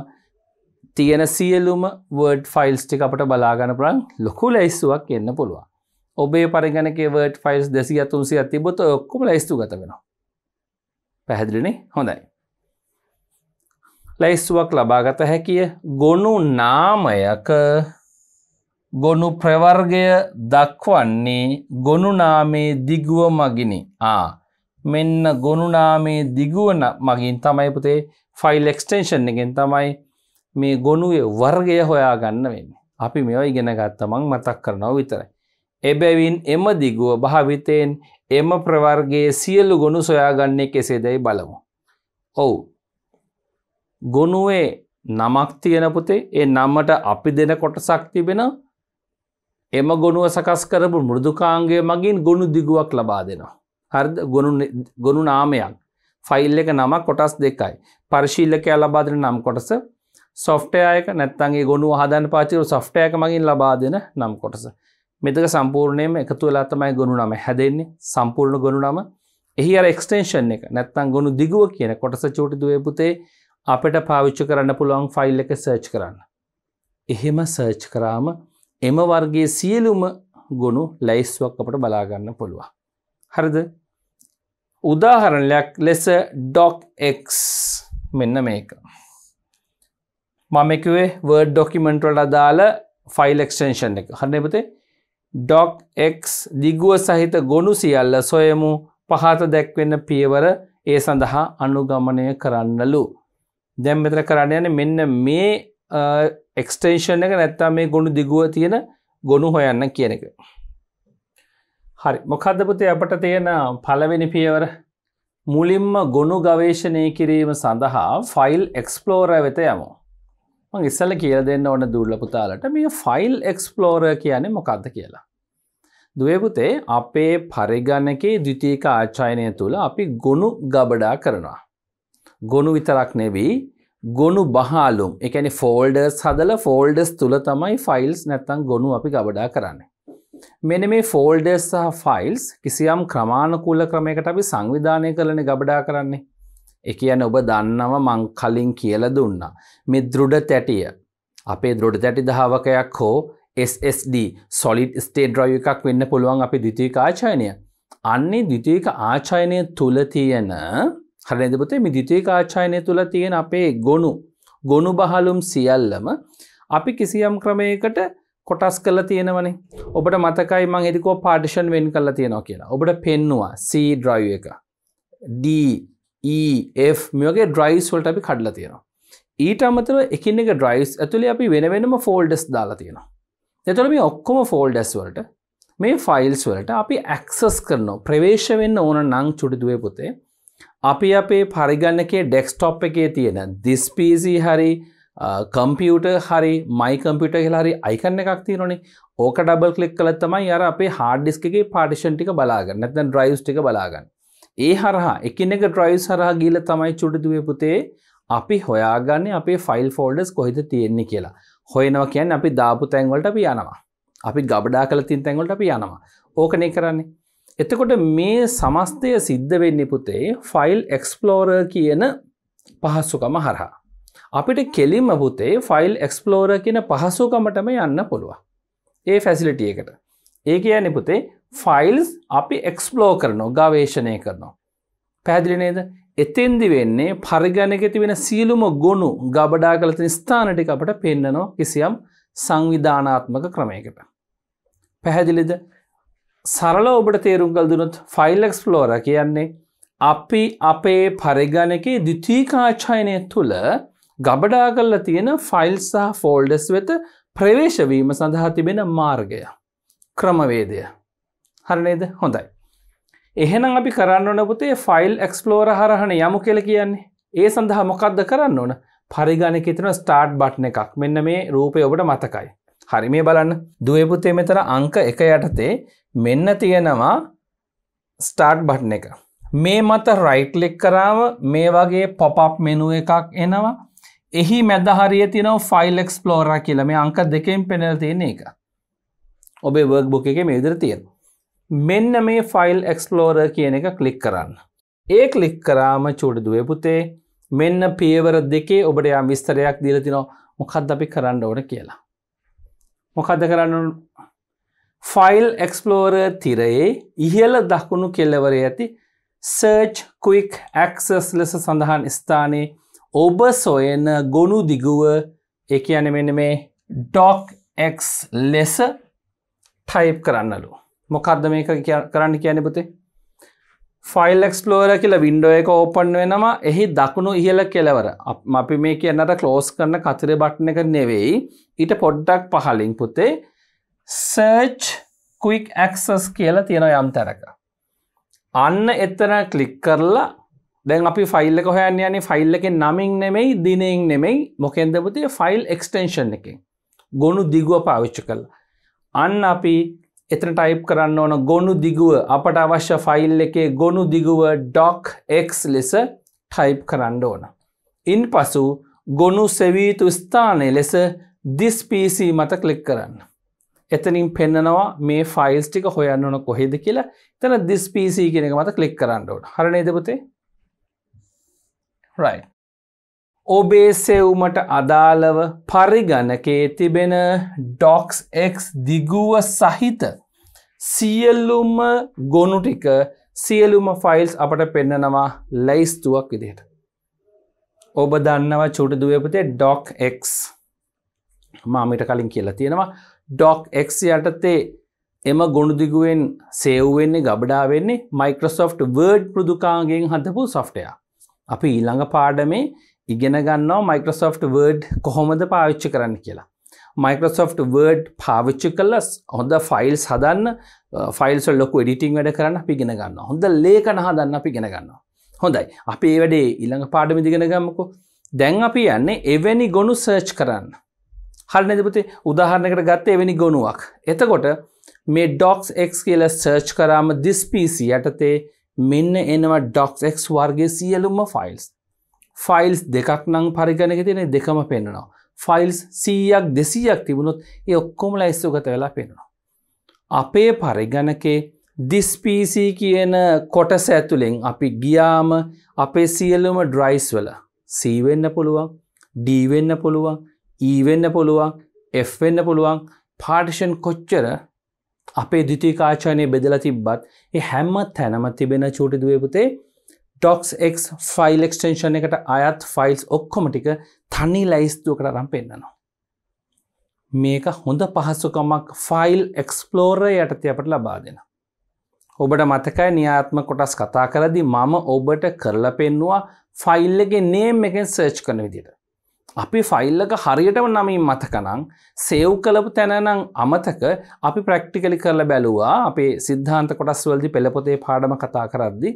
තියෙන සියලුම වර්ඩ් ෆයිල්ස් ටි අපට බලාගන ප්‍රන් ලොකු ලැයිස්සුවක් එන්න පුළුවන් ඔබේ පරිගණක වර්ඩ් ෆයිල්ස් දෙසි අතුන්සි අතිබොත ඔක්කොම ලයිස්තු ගත වෙනවා පැහැදිලිනේ හොඳයි ලයිස්සුවක් ලබාගත හැකිය ගොුණු නාමයක ගොනු ප්‍රවර්ගය දක්වන්නේ ගොනුනාමේ දිගුව මගිනි ආ මෙන්න ගොනුනාමේ දිගුවන මගින් තමයි පුතේ ෆයිල් එක්ස්ටේෂන් එකෙන් තමයි මේ ගොනුවේ වර්ගය හොයා ගන්න වෙන්න අපි මෙව ඉගෙන ගත්තමං මතක් කරනව විතරයි. එබැවින් එම දිගුව භාවිතයෙන් එම ප්‍රවර්ගයේ සියලු ගොුණු සොයාගන්නේ කෙසේදැයි බලමු. ඔවු ගොනුවේ නමක් තියෙන පුතේ ඒ නම්මට අපි දෙන කොටසක් තිබෙන එම ගොුණුව සකස් කරපු මෘදුකාංගය මගින් ගොුණු දිගුවක් ලබා දෙනවා. හර්ද ගොුණු නාමයක් ෆයිල් එක නම කොටස් දෙකයි. පරිශීල්ලකයා ලබාදන නම් කොටස සොෆ්ටයක නැත්තන්ගේ ගොුණු හදන් පාචරු සොෆ්ටයක මගින් ලබා දෙන නම් කොටස. මෙතක සම්පූර්ණයම එකතු වෙලා තමයි ගොුණු නම හැදෙන්නේ සම්පූර්ණ ගොුණු නම එහි අර එක්ස්ටේෂන් එක නැත්තන් ගොුණු දිගුව කියන කොටස චෝටිදුවේ පුතේ අපට පාවිච්ච කරන්න පුළුවන් ෆයිල් එක සර්ච් කරන්න. එහෙම සර්ච් කරාම එම වර්ගේ සියලුම ගොුණු ලැයිස්වක් අපට බලාගන්න පුළුවන්. හරිද උදාහරණයක් ලෙස ඩොක්ක් මෙන්න මේක. මමකුවේ වර්ඩ් ඩොකිමෙන්ට්වල අදාල ෆයිල්ක්ෂේෂන් එක හන්නපතේ ඩොක්ක් දිගුව සහිත ගොුණු සියල්ල සොයමු පහත දැක්වෙන්න පියවර ඒ සඳහා අනුගමනය කරන්නලු. දැම් මෙතර කරන්න යන මෙන්න මේ එක්ස්ටේෂන් එක නැත්තම් මේ ගොුණු දිගුව තියෙන ගොුණු හොයන්න කියන එක. හරි මොකදපුතේ අපට තියෙන පලවෙනි පියවර මුලින්ම ගොුණු ගවේශණය කිරීම සඳහා ෆයිල් එක්ස්පලෝර වෙත යමු. ඉස්සල කියල දෙන්න ඕන දුර්ලපුතාලට මේ ෆයිල් එක්ස්පලෝර කියන්නේ මොකක්ද කියලා. දුවපුතේ අපේ පරිගණකේ දවිතීක ආච්චායනය තුළ අපි ගොුණු ගබඩා කරනවා. ගොුණු විතරක් නෙවී ගොුණු බහාලුම් එකනි ෆෝල්ඩර්ස් හදල ෆෝල්ඩස් තුළ තමයි ෆයිල්ස් නැත්තං ගොුණු අපි ගබඩා කරන්න. මෙන මේ ෆෝල්ඩර්ස් සහ ෆයිල්ස් කිසියම් ක්‍රමාණකූල ක්‍රමයකට අපි සංවිධානය කරන ගබඩා කරන්නේ. එක යන ඔබ දන්නව මං කලින් කියල දුන්න. මේ දෘඩ තැටිය. අපේ දෘඩ තැටි දහාවකයක් හෝ SSD සොලිඩ් ස්ටේ ්‍රව එකක් වෙන්න පුළුවන් අපි දිතික ආචායනය. අන්නේ දිතික ආචායනය තුළ තියෙන හරනදපතේ මේ දිතේකාච්ඡායනය තුළ තියෙන අපේ ගොුණු ගොුණු බහලුම් සියල්ලම අපි කිසියම් ක්‍රමයකට කොටස් කල තියෙනවනේ ඔබට මතකයි මං එදිකෝ පාටිෂන් වෙන් කල තියෙනවා කියලා ඔබට පෙන්නවා සීඩ්‍රව් එක DEF මේගේ ඩ්‍රයිස්වල්ට අපි කඩලා තියෙනවා ඊට අමතර එකින් එක ඩ්‍රයිස් ඇතුළේ අපි වෙනවෙනම ෆෝල්ඩස් දාලා තියෙනවා එතුළ මේ ඔක්කොම ෆෝල්ඩස් වලට මේ ෆයිල්ස් වලට අපි ඇක්සස් කරනවා ප්‍රවේශ වෙන්න ඕන නං චුඩිදුවේ පුතේ අපි අපේ පරිගන්නකේ ඩෙක්ස්ටොප් එකේ තියෙන දිස්පීසි හරි කම්පියට හරි මයිකම්පිට හරි අයිකන්න එකක් තියෙනනේ ඕක ඩබල් කලික් කළ තමයි අර අපේ හාඩ්ඩිස්ක එකගේ පාටිෂන් ටික බලාගන්න නැතන් ඩ්‍රයිස් ටික බලාගන්න ඒ හරහා එකනෙක ඩ්‍රයිස් හරහා ගීල තමයි චුඩිදුවේ පුතේ අපි හොයාගන්න අපේ ෆයිල් ෆෝල්ඩස් කොහෙද තියෙන්නේ කියලා හොයනවා කියන්න අපි දාපු තැන්වලට අපි යනවා අපි ගබඩා කළ තින් තැන්වලට අපි යනවා ඕකනේ කරන්නේ එතකොට මේ සමස්තය සිද්ධ වෙන්න පුතේ ෆයිල් එක්ස්පලෝර කියන පහස්සුකම හරහා. අපිට කෙලින්ම පුතේ ෆයිල් එක්ස්පලෝර කියන පහසුකමටම යන්න පුළුවන්. ඒ ෆැසිලිටිය එකට. ඒ කියන්න පුතේ ෆයිල්ස් අපි එක්ස්පලෝ කරනෝ ගවේශණය කරනවා. පැදිලිනේද එතෙන්දි වෙන්නේ පරිගණක තිබෙන සියලුම ගොුණු ගබඩා කලතින ස්ථානටික අපට පෙන්න්නනෝ කිසියම් සංවිධානාත්මක ක්‍රමයකට. පැහැදිලිද සරල ඔබට තේරුම්ගල් දුනොත් ෆයිල්ලෙක්ස් ලෝර කියන්නේ අපි අපේ පරිගණක දිතීකාචායනය තුළ ගබඩා කල්ල තියෙන ෆයිල් සහ ෆෝල්ඩස් වෙත ප්‍රවේශවීම සඳහා තිබෙන මාර්ගය ක්‍රමවේදය හරනේද හොඳයි. එහෙනම් අපි කරන්න ඕනපුතේ ෆයිල් එක්ස්ලෝර හරහන යමු කෙල කියන්නේ ඒ සඳහා මොකක්ද කරන්න ඕන පරිගණක තින ස්ටාර්ට් බට්න එකක් මෙන්න මේ රූපය ඔබට මතකයි. හරි මේ බලන්න දුවපුතේ මෙතර අංක එක යටතේ මෙන්න තියෙනවා ස්ටාර්ට් බට්න එක මේ මත රයිට්ලික් කරාව මේ වගේ පොපප් මෙනුව එකක් එනවා එහි මැද හරිය තිනව ෆයිල්ෙක්ස් ලෝර කියල මේ අංක දෙකෙන් පෙනල් තියෙන එක ඔබේ වර්ක් බුක එක මේ ඉදිර තියෙන මෙන්න මේ ෆයිල් එක්ස්ලෝර කියන එක කලික් කරන්න ඒ කලික් කරාම චූඩදුවේ පුතේ මෙන්න පියවර දෙකේ ඔබට යා විස්තරයක් දීලතිනවා මොකක්ද අපි කරන්න ඕන කියලා මොකක්ද කරන්න ෆයිල් එක්ස්ලෝර තිරයේ ඉහල දකුණු කෙල්ලවර ඇති සර්ච් කුයික් ඇක්සස් ලෙස සඳහන් ස්ථානයේ ඔබ සොයන ගොුණු දිගුව එක යන මෙන මේ ඩොක්ක් ලෙස ටයිප් කරන්නලු මොකක්ද මේක කරන්න කියන පුතේ ෆයිල් එක්ස්ලෝර කියලා වින්ඩෝ එක ඕපන් වෙනම එහි දකුණු ඉහල කෙලවර අපි මේ කියන්නට කලෝස් කරන කතරය බට්න එක නෙවෙයි ඊට පොඩ්ඩක් පහලින් පුතේ සර්ච් කුයික් ඇක්සස් කියලා තියෙන යම් තැනක අන්න එතන කලික් කරලා දැන් අපි ෆයිල් එක හොයන්න යනි ෆයිල් එක නමින් නෙමෙයි දිනෙන් නෙමෙයි මොකෙන්දපතිය ෆයිල් එක්ස්ටේෂන් එකින් ගොුණු දිගුව පාවිච්ච කළ අන්න අපි එතන ටයිප් කරන්න ඕන ගොුණු දිගුව අපට අවශ්‍ය ෆයිල් එකේ ගොුණු දිගුව ඩොක් එක්ස් ලෙස ටයිප් කරන්න ඕන ඉන් පසු ගොුණු සෙවීතු ස්ථානය ලෙස දිස්පීසි මත කලික් කරන්න එතනින් පෙන්නනවා මේ ෆයිල්ස් ටික හොයන්න ඕන කොහෙද කියලා තන දිස් පිසි කෙනෙ මත කලික් කරන්න ඕට හරණේ දෙපතේ රයි ඔබේ සෙව්මට අදාළව පරිගණකේ තිබෙන ඩොක්ස්X දිගුව සහිත සියල්ලුම ගොනු ටික සියලුම ෆයිල්ස් අපට පෙන්නනවා ලැයිස්තුවක් විදිහට. ඔබ දන්නවා චුටදුවපතේ ඩොක්ක් මමිට කලින් කියලා තියෙනවා ඩොක් එක් යටතේ එම ගොුණුදිගුවෙන් සෙව්වෙන්නේ ගබඩා වෙන්නේ මයිකරසොෆ්ට් වර්ඩ් පෘදුකාගෙන් හඳපු සොෆ්ටයා. අපි ඊළඟ පාඩමේ ඉගෙන ගන්නවා මයිකරසොෆ්ට් වර්ඩ් කොහොමද පාවිච්චි කරන්න කියලා. මයිකරසොෆ්ට් වර්ඩ් පාවිච්චි කල්ලස් හොඳ ෆයිල් සදන්න ෆයිල්ස ලොක ඩිටිං වැඩ කරන්න අපි ගෙන ගන්න හොඳ ලේකන හදන්න අපි ගෙන ගන්නවා. හොඳයි අපි ඒ වැඩේ ඉළඟ පාඩමිදිගෙන ගමකු දැන් අපි යන්නේ එවැනි ගොුණු සර්ච් කරන්න හරි නදපති උදාහරණකට ගත්තේ එවැනි ගොුණුවක්. එතකොට මේ ඩොක්ස් එක් කියල සර්ච් කරාම දිස්පිසි යටතේ මෙන්න එනවා ඩොක්ස් එක් වර්ගේ සියලුම්ම ෆයිල්ස්. ෆයිල්ස් දෙකක් නං පරිගණක තියෙන දෙකම පෙන්නවා. ෆයිල්ස් සීයක් දෙසීයක් තිබුණොත් ඒ ඔක්කොම ලයිස්සුගත වෙලා පෙන්නවා. අපේ පරිගණකේ දිස්පිසි කියන කොටස ඇතුළෙන් අපි ගියාම අපේ සියලුම ඩ්‍රයිස් වල සීවෙන්න පුළුවන් ඩීවෙන්න පුළුවන් ඊවෙන්න e පුළුවන් F වෙන්න පුළුවන් පාර්ටිෂන් කොච්චර අපේ දිිති කාචානය බෙදලා තිබ්බත් ඒ හැම්ම තැනම තිබෙන චූටිදුවපුතේ ඩොක්ස්ක් ෆයිල් එක්ස්ටේෂන් එකට අයත් ෆයිල්ස් ඔක්කොම ටික තනි ලයිස්තුවකට රම් පෙන්න්නනවා. මේක හොඳ පහසුකමක් ෆයිල් එක්ස්පලෝර යටති අපට ලබා දෙෙන. ඔබට මතකයි නියාත්ම කොටස් කතා කරදි මම ඔබට කරලා පෙන්නවා ෆයිල්ලගේ නේම් එකෙන් සර්ච් කන විදිට අපි ෆයිල්ලක හරියටම නමින් මතකනං සෙව් කලපු තැනනං අමතක අපි ප්‍රක්ටිකලි කරලා බැලුවා අපේ සිද්ධාන්ත කොටස් වලදි පෙළපොතේ පාඩම කතා කරද්දි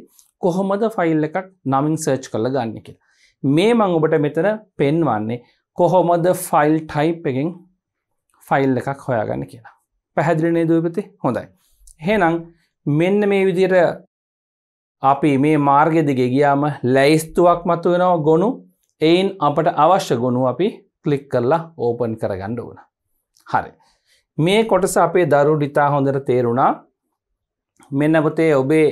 කොහොමද ෆයිල් එකක් නමින් සර්ච් කරලා ගන්න කියලා. මේ මං ඔබට මෙතන පෙන්වන්නේ කොහොමද ෆයිල් ටයිප් එකෙන් ෆයිල් එකක් හොයාගන්න කියලා. පැහැදිලිනේ දූපති හොඳයි. හෙනම් මෙන්න මේ විදියට අපි මේ මාර්ගෙ දිගේ ගියාම ලැයිස්තුවක් මතුවෙනවා ගොනු එයින් අපට අවශ්‍ය ගොුණු අපි කලික් කරලා ඕපන් කරගණ්ඩ වුණ. හරි. මේ කොටස අපේ දරු ඩිතා හොඳට තේරුණා මෙන්නපොතේ ඔබේ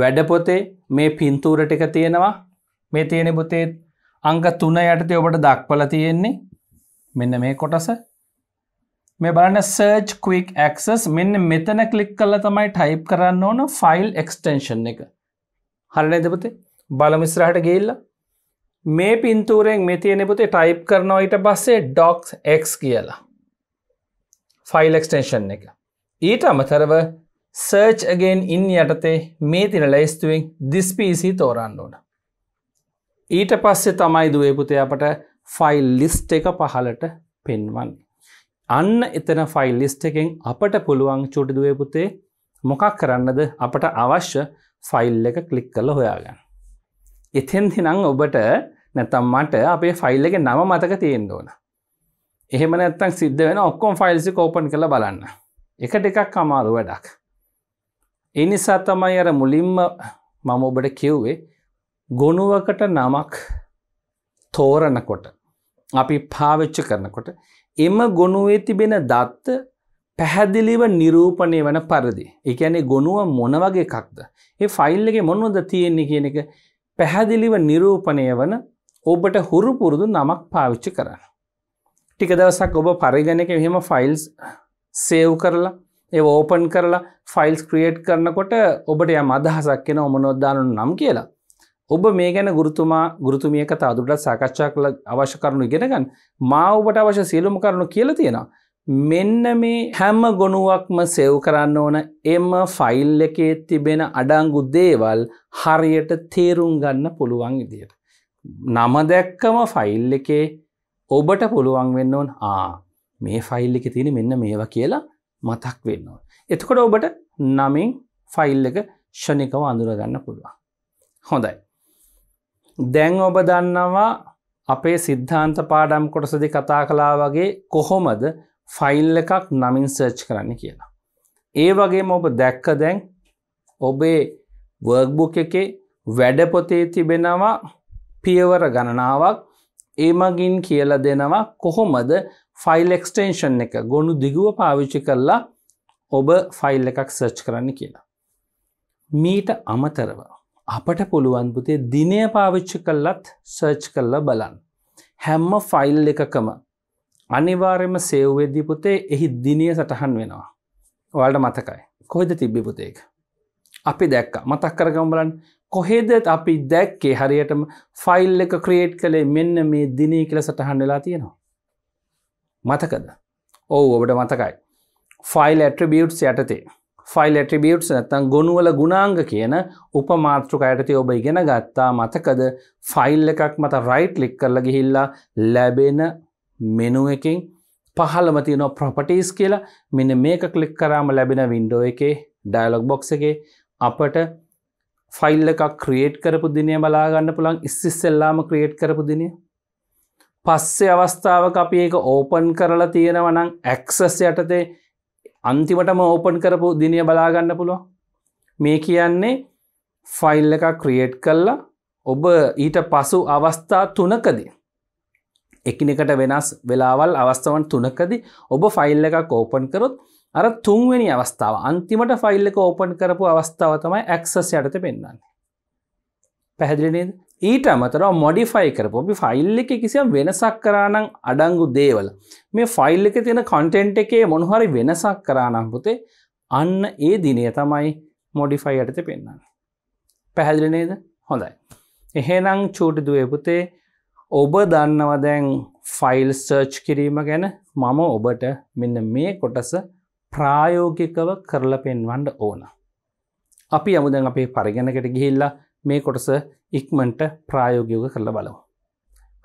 වැඩපොතේ මේ පින්තූරට එක තියෙනවා මේ තියෙන පොතේ අංග තුන යටතේ ඔබට දක්වල තියෙන්නේ මෙන්න මේ කොටස මේ බලන්න සර්ච් quick access මෙන්න මෙතන ක්ලික් කරලා තමයි ටයිප් කරන්න ඕන ෆයිල් එක්ස්ටෙන්ෂන් එක. හරිනේද පුතේ? බලමු ඉස්සරහට ගිහිල්ලා මේ පින්තූරෙන් මෙ තියෙන පුතේ ටයිප් කරනවා ඊට පස්සේ ඩොක්ස් එක් කියලා ෆයිල් එක්ස්ටේෂන් එක ඊට අමතරව සර්ච් අගෙන් ඉන් යටතේ මේ තින ලැස්තුවෙන් දිස්පීසි තෝරන්න ඕන ඊට පස්සේ තමයි දුවේ පුතේ අපට ෆයිල් ලිස්ට එක පහලට පෙන්වන්න අන්න එතන ෆයිල් ලිස්ට එකෙන් අපට පුළුවන් චුටිදුවේ පුතේ මොකක් කරන්නද අපට අවශ්‍ය ෆයිල් එක කලික් කල හොයාගන්න. එතෙන්තිනං ඔබට නැතම් මට අපේ ෆයිල් එක නම මතක තියෙන් ඕන එහෙම නැත්තං සිද්ධ වෙන ඔක්කොම් ෆයිල්සි කෝපන් කළ බලන්න එකට එකක් අමාරු වැඩක් එනිසා තමයි අර මුලින්ම මම ඔබට කිව්වේ ගොනුවකට නමක් තෝරනකොට අපි පාවිච්ච කරනකොට එම ගොනුවේ තිබෙන දත්ත පැහැදිලිව නිරූපණය වන පරදි. එකැනේ ගොනුව මොනවගේ එකක්ද. ඒ ෆයිල් එක මොනොද තියෙන්නේ කියන එක පැහැදිලිව නිරූපණය වන ඔබට හුරු පුරුදු නමක් පාවිච්චි කරන්න. ටික දවසක් ඔබ පරිගණක එහෙම ෆයිල්ස් සේව් කරලා ඒ ඕපන් කරලා ෆයිල්ස් ක්‍රියේට් කරනකොට ඔබට යම් අදහසක් කියෙන ඔමනොද්දානු නම් කියලා. ඔබ මේ ගැන ගුරුතුමා ගුරුතුමියක තදුරටත් සාකච්ඡා කළ අවශ්‍ය කරනු ඉගෙනගන්න මා ඔබට අවශ්‍ය සියලුම කරනු කියල තියෙනවා. මෙන්න මේ හැම ගොනුවක්ම සෙව් කරන්න ඕන එම ෆයිල් එකේ තිබෙන අඩංගු දේවල් හරියට තේරුම් ගන්න පුළුවන් ඉදියට. නම දැක්කම ෆයිල් එකේ ඔබට පුළුවන් වෙන්න ඕන් ආ මේ ෆයිල් එක තියෙන මෙන්න මේවා කියලා මතක් වෙන්න ඕන. එතකොට ඔබට නමින් ෆයිල් එක ෂණිකව අඳුරගන්න පුළුවන්. හොඳයි. දැන් ඔබ දන්නවා අපේ සිද්ධාන්ත පාඩම් කොටසදි කතා කලා වගේ කොහොමද ෆයිල් එකක් නමින් සර්ච් කරන්න කියලා. ඒ වගේම ඔබ දැක්ක දැන් ඔබේ වර්ග්බුක් එකේ වැඩපොතේ තිබෙනවා පියවර ගණනාවක් ඒමගින් කියල දෙනවා කොහොමද ෆයිල් එක්ස්ටේෂන් එක ගොුණු දිගුව පාවිච්චි කරලා ඔබ ෆයිල් එකක් සර්ච් කරන්න කියලා. මීට අමතරව අපට පුළුවන්පුතේ දිනය පාවිච්චි කල්ලත් සර්ච් කරලා බලන්න. හැම්ම ෆයිල් එකකම අනිවාර්යම සේව්වෙද්දී පුතේ එහි දිනය සටහන් වෙනවා. ඔයාලට මතකයි කොහෙද තිබ්බි පුතේක. අපි දැක්ක මතක් කරගම් බලන් කොහෙදත් අපි දැක්කේ හරියටම ෆයිල් එක ක්‍රේට් කළේ මෙන්න මේ දිනී කියල සටහන් වෙලා තියෙනවා. මතකද ඔවු ඔබට මතකයි. ෆයිල් ඇට්‍රබියුට්ස් යටතේ ෆයිල් ඇට්‍රිබියුට්ස් නැත්තන් ගොනුවල ගුණාංග කියන උපමාත්‍රක අයටති ඔබ ඉගෙන ගත්තා මතකද ෆයිල් එකක් මත රයිට් ලික් කරල ගිහිල්ලා ලැබෙන මෙනුව එකින් පහළම තියනෝ ප්‍රොපටස් කියලා මෙන්න මේක කලික් කරාම ලැබෙන වින්ඩෝ එකේ ඩයිලොග් බොක්ස එකේ අපට ෆයිල් එකක් ක්‍රියේට් කරපු දිනය බලාගන්න පුළන් ඉස්සිස්සෙල්ලාම ක්‍රියේට් කරපු දිනය පස්සේ අවස්ථාව අපි ඒක ඕපන් කරලා තියෙනවනං ඇක්සස් යටතේ අන්තිමටම ඕපන් කරපු දිනය බලාගන්න පුළුව මේ කියන්නේ ෆයිල් එක ක්‍රියේට් කල්ලා ඔබ ඊට පසු අවස්ථා තුනකදී එකිනෙකට වෙනස් වෙලාවල් අවස්ථාවන් තුනකදී ඔබ ෆයිල් එක කෝපන් කරොත් අර තුන්වෙනි අවස්ථාව අන්තිමට ෆයිල් එක ඕපන් කරපු අවස්ථාව තමයි ඇක්සස් යටත පෙන්න්නන්නේ පැහැදිලිනේද ඊට අමතර මොඩිෆයි කරපු අපි ෆයිල් එක කිසියම් වෙනසක් කරානම් අඩංගු දේවල මේ ෆයිල් එක තියෙන කොන්ටෙන්ට් එකේ මොනහරි වෙනසක් කරානම් පුතේ අන්න ඒ දිනය තමයි මොඩිෆයි යටත පෙන්න්නන්නේ පැහැදිලිනේද හොඳයි එහෙනම් චූටිදුවේ පුතේ ඔබ දන්නව දැන් ෆයිල් සර්ච් කිරීම ගැන මම ඔබට මෙන්න මේ කොටස ප්‍රායෝගිකව කරල පෙන්වන්ඩ ඕන. අපි අමුදන් අපේ පරිගැනකට ගිහිල්ලා මේ කොටස ඉක්මන්ට ප්‍රායෝගියෝග කරල බලමු.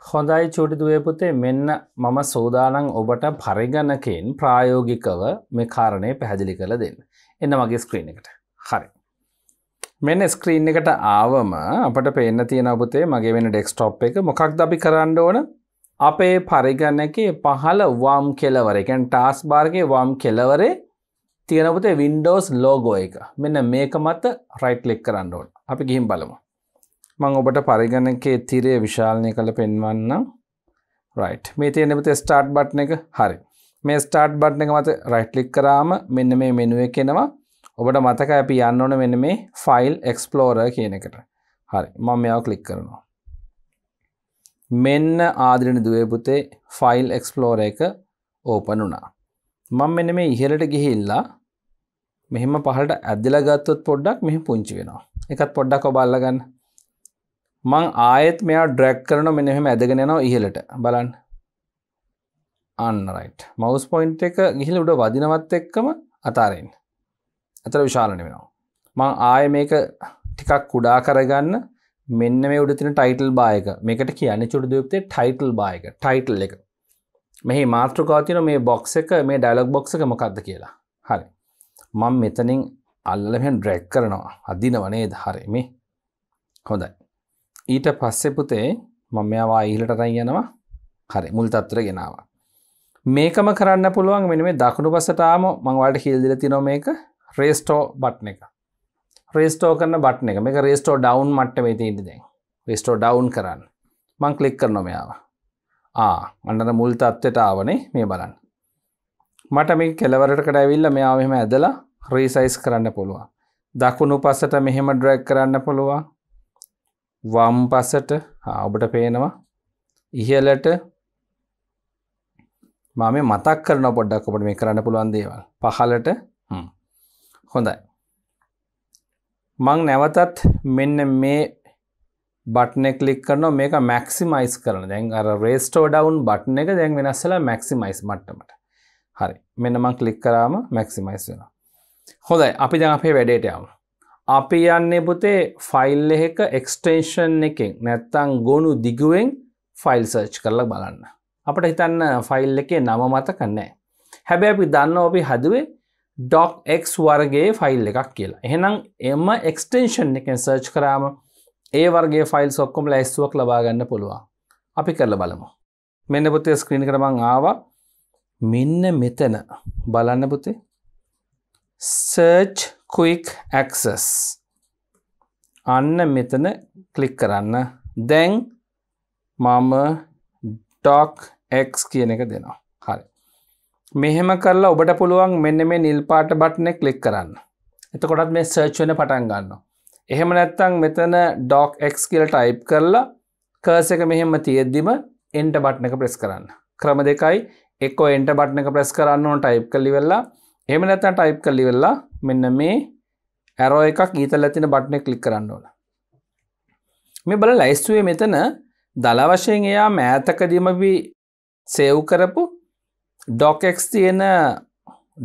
හොඳයි චෝටිදුවපුතේ මෙන්න මම සෝදානං ඔබට පරිගණකෙන් ප්‍රායෝගිකව මේ කාරණය පැහැදිලි කළ දෙන්න. එන්න මගේ ස්ක්‍රීන එකට හරි. මෙන්න ස්ක්‍රීන් එකට ආවම අපට පේන්න තියෙන ඔබතේ මගේ වෙන ඩෙක්ස්ටොප් එක මොකක් දබි කරන්න ඕන අපේ පරිගන්න එක පහල වම් කෙලවර එකන් ටාස් බාර්ගේ වම් කෙලවරේ තියෙනපුතේ වින්ඩෝස් ලෝගෝ එක මෙන්න මේක මත රයිට් ලෙක් කරන්න ඕන අපි ගිහිම් බලමු මං ඔබට පරිගණ එකේ තිරේ විශාලනය කළ පෙන්වන්නම් රයිට් මේ තියෙනපුත ස්ටාර්ට් බට්න එක හරි මේ ස්ටාර්ට් බට්න එක මත රයිට් ලික් කරාම මෙන්න මේ මෙනුව කෙනවා ඔබට මතක අපි යන්න ඕන මෙන්න මේ ෆයිල් එක්ස්පලෝර කියන එකට හරි මං මෙයාව කලික් කරනවා මෙන්න ආදරණ දුවපුතේ ෆයිල් එක්ස්ලෝර එක ඕපන් වුණා. මං මෙන මේ ඉහලට ගිහිල්ලා මෙහෙම පහලට ඇදදිල ගත්තොත් පොඩ්ඩක් මෙහි පුංචි වෙනවා එකත් පොඩ්ඩක් ඔබල්ලගන්න මං ආයෙත් මෙයා ඩ්‍රැක් කරන මෙනෙහෙම ඇදගෙන නවා ඉහලට බලන්න අන්නරයිට් මවස් පොයින්් එක ගිහිල උඩ වදිනවත් එක්කම අතාරෙන් ඇතර විශාලන වෙනවා මං ආය මේක ටිකක් කුඩා කරගන්න මෙන්න මේ උඩ තින ටයිටල් බායක මේකට කියන්නේ චුටදුපතේ ටයිටල් බායක ටයිටල් එක මෙහි මාතෘකාතින මේ බොක්ස එක මේ ඩයිලොක් බොක්ස එක මොකක්ද කියලා හරි මං මෙතනින් අල්ලහෙන් ඩ්‍රැක් කරනවා අදින වනේ දහරේ මේ හොඳයි ඊට පස්සෙ පුතේ මම මෙයාවා ඉහලට රයි යනවා හරි මුල් තත්තර ගෙනවා මේකම කරන්න පුළුවන් මෙන මේ දකුණු පසටාම මංවලට හිල්දිල තිනෝ මේක රේස්ටෝ බට්න එක රේස්ටෝ කරන බට්න එක මේ රේස්ටෝ ඩවන් මට්ටම තිීට දැන් රේස්ටෝ ඩවන් කරන්න මං කලික් කර නොමයාව අන්නර මුල් තත්ත්වයට ආවනේ මේ බලන්න මට මේ කෙලවරට කඩැවිල්ල මෙයා මෙම ඇදලා රීසයිස් කරන්න පුළුවන් දකුණු පසට මෙහෙම ඩ්‍රැක් කරන්න පුළුවන් වම් පසට ඔබට පේනවා ඉහලට මම මතක් කරන පොඩ්ඩක් ඔබට මේ කරන්න පුළුවන් දේවල් පහලට හොඳයි මං නැවතත් මෙන්න මේ බට්න කලික් කරන මේක මැක්සිමයිස් කරන දැන් අර රේස්ටෝ ඩවන් බට්න එක දැන් වෙනස්සලා මැක්සිමයිස් මට්ටමට හරි මෙන්න මං කලික් කරාම මැක්සිමයිස් වෙන හොඳයි අපි දැන් අපේ වැඩේට යමු අපි යන්නේ පුතේ ෆයිල් එක එක්ස්ටේෂන් එකෙන් නැත්තං ගොුණු දිගුවෙන් ෆයිල් සර්ච් කරලා බලන්න අපට හිතන්න ෆයිල් එකේ නම මත කන්නෑ හැබැ අපි දන්න අපි හදුවේ ඩොක් එක් වර්ගේ ෆයිල් එකක් කියලා එහෙනම් එම එක්ස්ටේෂන් එකෙන් සර්ච් කරාම ඒ වර්ගේ ෆයිල් සොක්කොම ලැස්තුවක් ලබාගන්න පුළුවන් අපි කරල බලමු මෙන්න පුතේ ස්ක්‍රීණ කරමං ආව මෙන්න මෙතන බලන්න පුතේ සර්ච් කුයික් ඇක්සස් අන්න මෙතන කලික් කරන්න දැන් මම ඩොක් එක් කියන එක දෙනවා මෙහෙම කරලා ඔබට පුළුවන් මෙන්න මේ නිල් පාට බට්න කලික් කරන්න එතකොටත් මේ සර්ච් වෙන පටන් ගන්න එහෙම නැත්තං මෙතන ඩොක් එක්ස් කියල ටයිප් කරලා කර්ස එක මෙහෙම තියෙද්දිම එන්ට බට්න එක ප්‍රෙස් කරන්න ක්‍රම දෙකයි එක්කෝ එන්ට බට්න එක ප්‍රෙස් කරන්න ඕන ටයිප් කලි වෙල්ලා එම නැත්තන් ටයිප් කලි වෙල්ලා මෙන්න මේ ඇරෝ එකක් ඊතල ඇතින බට්න කලික් කරන්න ඕන මේ බල ලයිස්තුවේ මෙතන දලවශයෙන් එයා මෑතකදීමවි සෙව් කරපු ඩොක්ක් තියෙන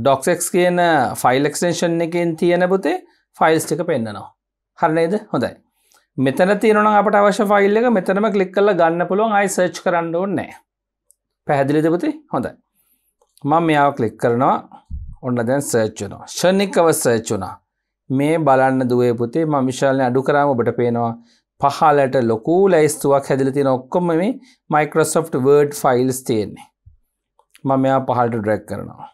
ඩොක්ක් කියන ෆයිල්ක්ෂේෂන් එකෙන් තියෙන පුතේ ෆයිල්ස් එක පෙන්න්නනවා හරණේද හොඳයි මෙතන තියරන අපට අවශ්‍ය ෆයිල් එක මෙතනම කලික් කල ගන්න පුළුවන් අයි සර්ච් කරන්න ඕන්නෑ පැහැදිලිදපති හොඳයි මං මෙයාව කලික් කරනවා ඔන්න දැන් සර්ච්චනවා ෂණිකව සර්ච්චුනා මේ බලන්න දුවේ පුතේ ම විශාලය අඩු කරාම ඔබට පේනවා පහලට ලොකූ ලැයිස්තුවක් හැදිලි තියෙන ඔක්කොම මේ මයිකරොස්ෆ් වර්ඩ් ෆයිල්ස් තියෙන්නේ මම මෙයා පහලට ඩ්‍රැක් කරනවා.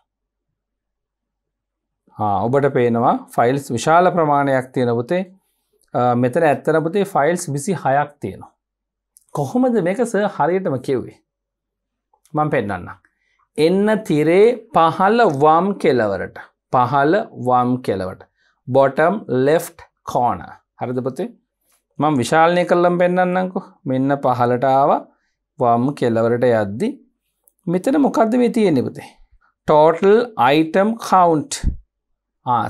ඔබට පේනවා ෆයිල්ස් විශාල ප්‍රමාණයක් තියෙන පුතේ මෙතන ඇත්තන පුතේ ෆයිල්ස් විසි හයක් තියෙනවා. කොහොමද මේකස හරියටම කිව්වේ. මං පෙන්න්න. එන්න තිරේ පහල වම් කෙලවරට පහල වම් කෙලවට. බොටම් ලෙෆ් කෝන හරිදපතේ මං විශාලනය කල්ලම් පෙන්න්නන්නකු මෙන්න පහලටාව වම් කෙලවරට යද්දි මෙතන මොකක්ද මේ තියෙන්නේ පුතේ ටෝටල් අයිටම් කවුන්්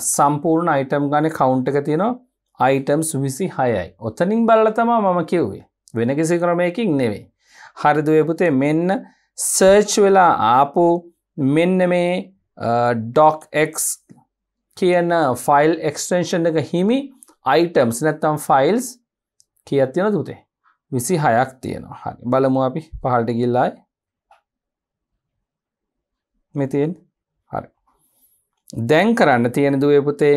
සම්පූර්ණ අයිටම් ගණ කවුන්් එක තියෙනවා අයිටම්ස් විසි හයයි ඔතනින් බල්ල තමා මම කිව්වේ වෙන කිසි ක්‍රමයකින් නෙවෙයි හරිදුවපුතේ මෙන්න සර්ච් වෙලා ආපු මෙන්න මේ ඩොක්ක් කියන ෆයිල් එක්ස්ටේෂන් එක හිමි අයිටම්ස් නැත්තම් ෆයිල්ස් කියත් තියෙන තුතේ විසි හයක් තියෙනවා හරි බලමු අපි පහල්ට ගිල්ලායි මෙතියෙන් හරි දැන් කරන්න තියෙන දුවේ පුතේ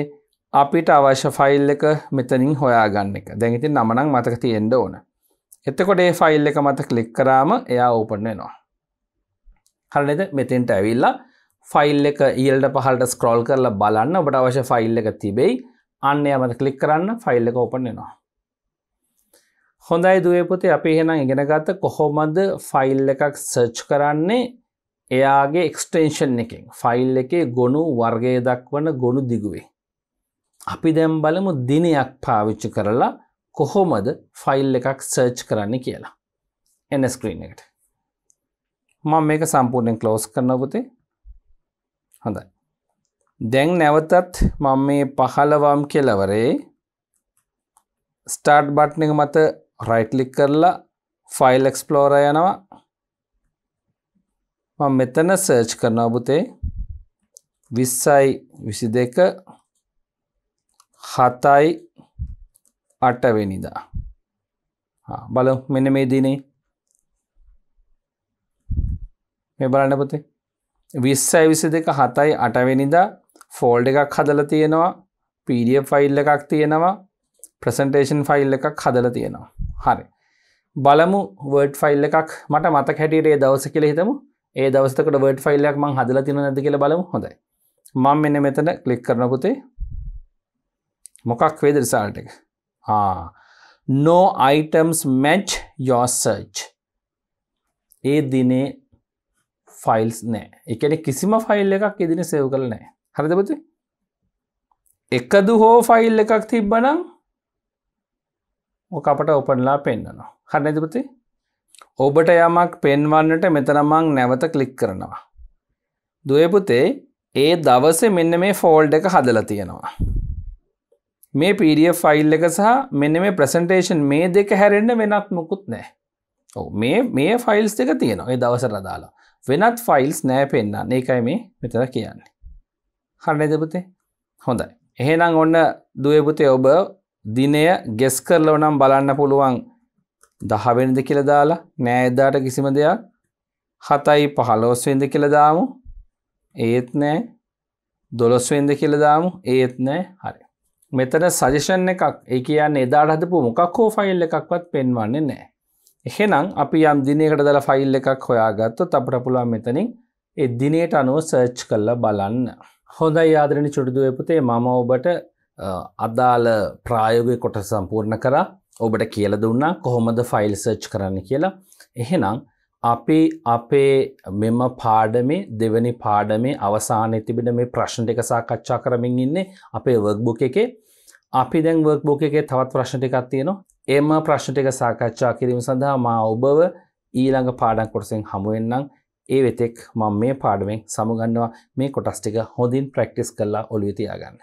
අපිට අවශ්‍ය ෆයිල් එක මෙතනින් හොයා ගන්න එක දැඟති නමනං මතක තියෙන්ඩ ඕන එතකොට ඒ ෆයිල් එක මත කලික් කරාම එයා ඕපන්න නවා හරනද මෙතෙන්ට ඇවිල්ලා ෆයිල් එක ඊල්ට පහල්ට ස්ක්‍රෝල් කරලා බලන්න ඔබට අවශ්‍ය ෆයිල් එක තිබෙයි අන්න මත කලික් කරන්න ෆයිල් එක ඕපන්නනවා හොඳයි දුවපුතේ අපි හෙනම් ඉගෙනගත්ත කොහොමද ෆයිල් එකක් සර්ච් කරන්නේ එයාගේ එක්ස්ටේෂන් එකෙන් ෆයිල් එකේ ගොුණු වර්ගය දක්වන ගොුණු දිගුවේ. අපි දැම් බලමු දිනයක් පාවිච්චි කරලා කොහොමද ෆයිල් එකක් සර්ච් කරන්න කියලා එන ස්ක්‍රීන් එකට මං මේක සම්පූර්ණයෙන් කලෝස් කරනපුතේ හොඳයි දැන් නැවතත් මං මේ පහළවම් කෙලවරේ ස්ටාර්ට් බට්න එක මත රයිට්ලික් කරලා ෆයිල් එක්ස්පලෝර යනවා මම මෙතන සර්ච් කරනවා පුතේ 20යි 22 7යි 8 වෙනිදා. හා බලමු මෙන්න මේ දිනේ. මේ බලන්න පුතේ 20යි 22 7යි 8 වෙනිදා ෆෝල්ඩ් එකක් හදලා තියෙනවා PDF ෆයිල් එකක් තියෙනවා ප්‍රසන්ටේෂන් ෆයිල් එකක් හදලා තියෙනවා. හරි. බලමු වර්ඩ් ෆයිල් එකක් මට මතක හැටියට ඒ දවස කියලා හිතමු. ඒ දවස්තකට වඩ ෆයිල්ලයක් මං හදලා තින නැද කියල බලමු හොඳයි මං මෙන්න මෙතන කලික් කරනකුතේ මොකක් වේද රිසාල්ට එක නෝ අයිටම්ස් මැච් යෝසර්ච් ඒ දිනේ ෆයිල්ස් නෑ එකන කිසිම ෆයිල් එකක් එදින සෙව් කල නෑ හරිදපති එකදු හෝ ෆයිල් එකක් තිබ්බනම් මොක අපට ඔපනලා පෙන්න්නනවා හරනැතිපති ඔබට යමක් පෙන්වන්නට මෙතන මං නැවත ක්ලික් කරනවා. දුවපුතේ ඒ දවස මෙන්න මේ ෆෝල්ඩ් එක හදල තියෙනවා. මේ PDF ෆයිල් එක සහ මෙන්න මේ ප්‍රසන්ටේෂන් මේ දෙක හැරෙන්න්න වෙනත් මොකුත් නෑ. ඔ මේ මේ ෆයිල්ස් දෙක තියෙනවා ඒ දවස රදාලා වෙනත් ෆයිල්ස් නෑ පෙන්න්න ඒකයි මේ මෙතර කියන්නේ. හරනදපුතේ හොඳයි. එහෙනම් ඔන්න දුවපුතේ ඔබ දිනය ගෙස් කරලව නම් බලන්න පුළුවන් දහවෙනිද කියල දාලා නෑදාට කිසිම දෙයක් හතයි පහලෝස්වෙන්ද කියලදාමු ඒත් නෑ දොළොස්වෙන්ද කියලදාමු ඒත් නෑ හරි මෙතන සජෂන් එකක් ඒ කියන්න එදාට හදපු මොකක් හෝ ෆයිල් එකක්වත් පෙන්වන්නේ නෑ එහෙනම් අපි යම් දිනයකට දල ෆයිල් එකක් හොයාගත්තොත් අපට පුළුවන් මෙතනින් ඒ දිනයට අනුව සර්ච් කරලා බලන්න හොඳයි ආදරණි චුටුදුවපුතේ මම ඔබට අදාළ ප්‍රායෝගය කොට සම්පූර්ණ කරා ඔබට කියල දුන්නා කොහොමද ෆයිල් සර්ච් කරන්න කියලා එහෙනම් අපි අපේ මෙම පාඩමේ දෙවැනි පාඩමේ අවසානය තිබෙන මේ ප්‍රශ්න ටික සාකච්ඡා කරමින් ඉන්නේ අපේ වර්ක්බුක එකේ අපි දැන් වර්ක්බුක එකේ තවත් ප්‍රශ්න ටිකක් තියෙනවා එම ප්‍රශ්න ටික සාකච්ඡා කිරීම සඳහා මා ඔබව ඊළඟ පාඩම් කොටසෙන් හමු වෙන්නම් ඒ වෙතෙක් මම මේ පාඩමෙන් සමුගන්නවා මේ කොටස් ටික හොඳින් ප්‍රැක්ටිස් කරලා ඔළුවේ තියාගන්න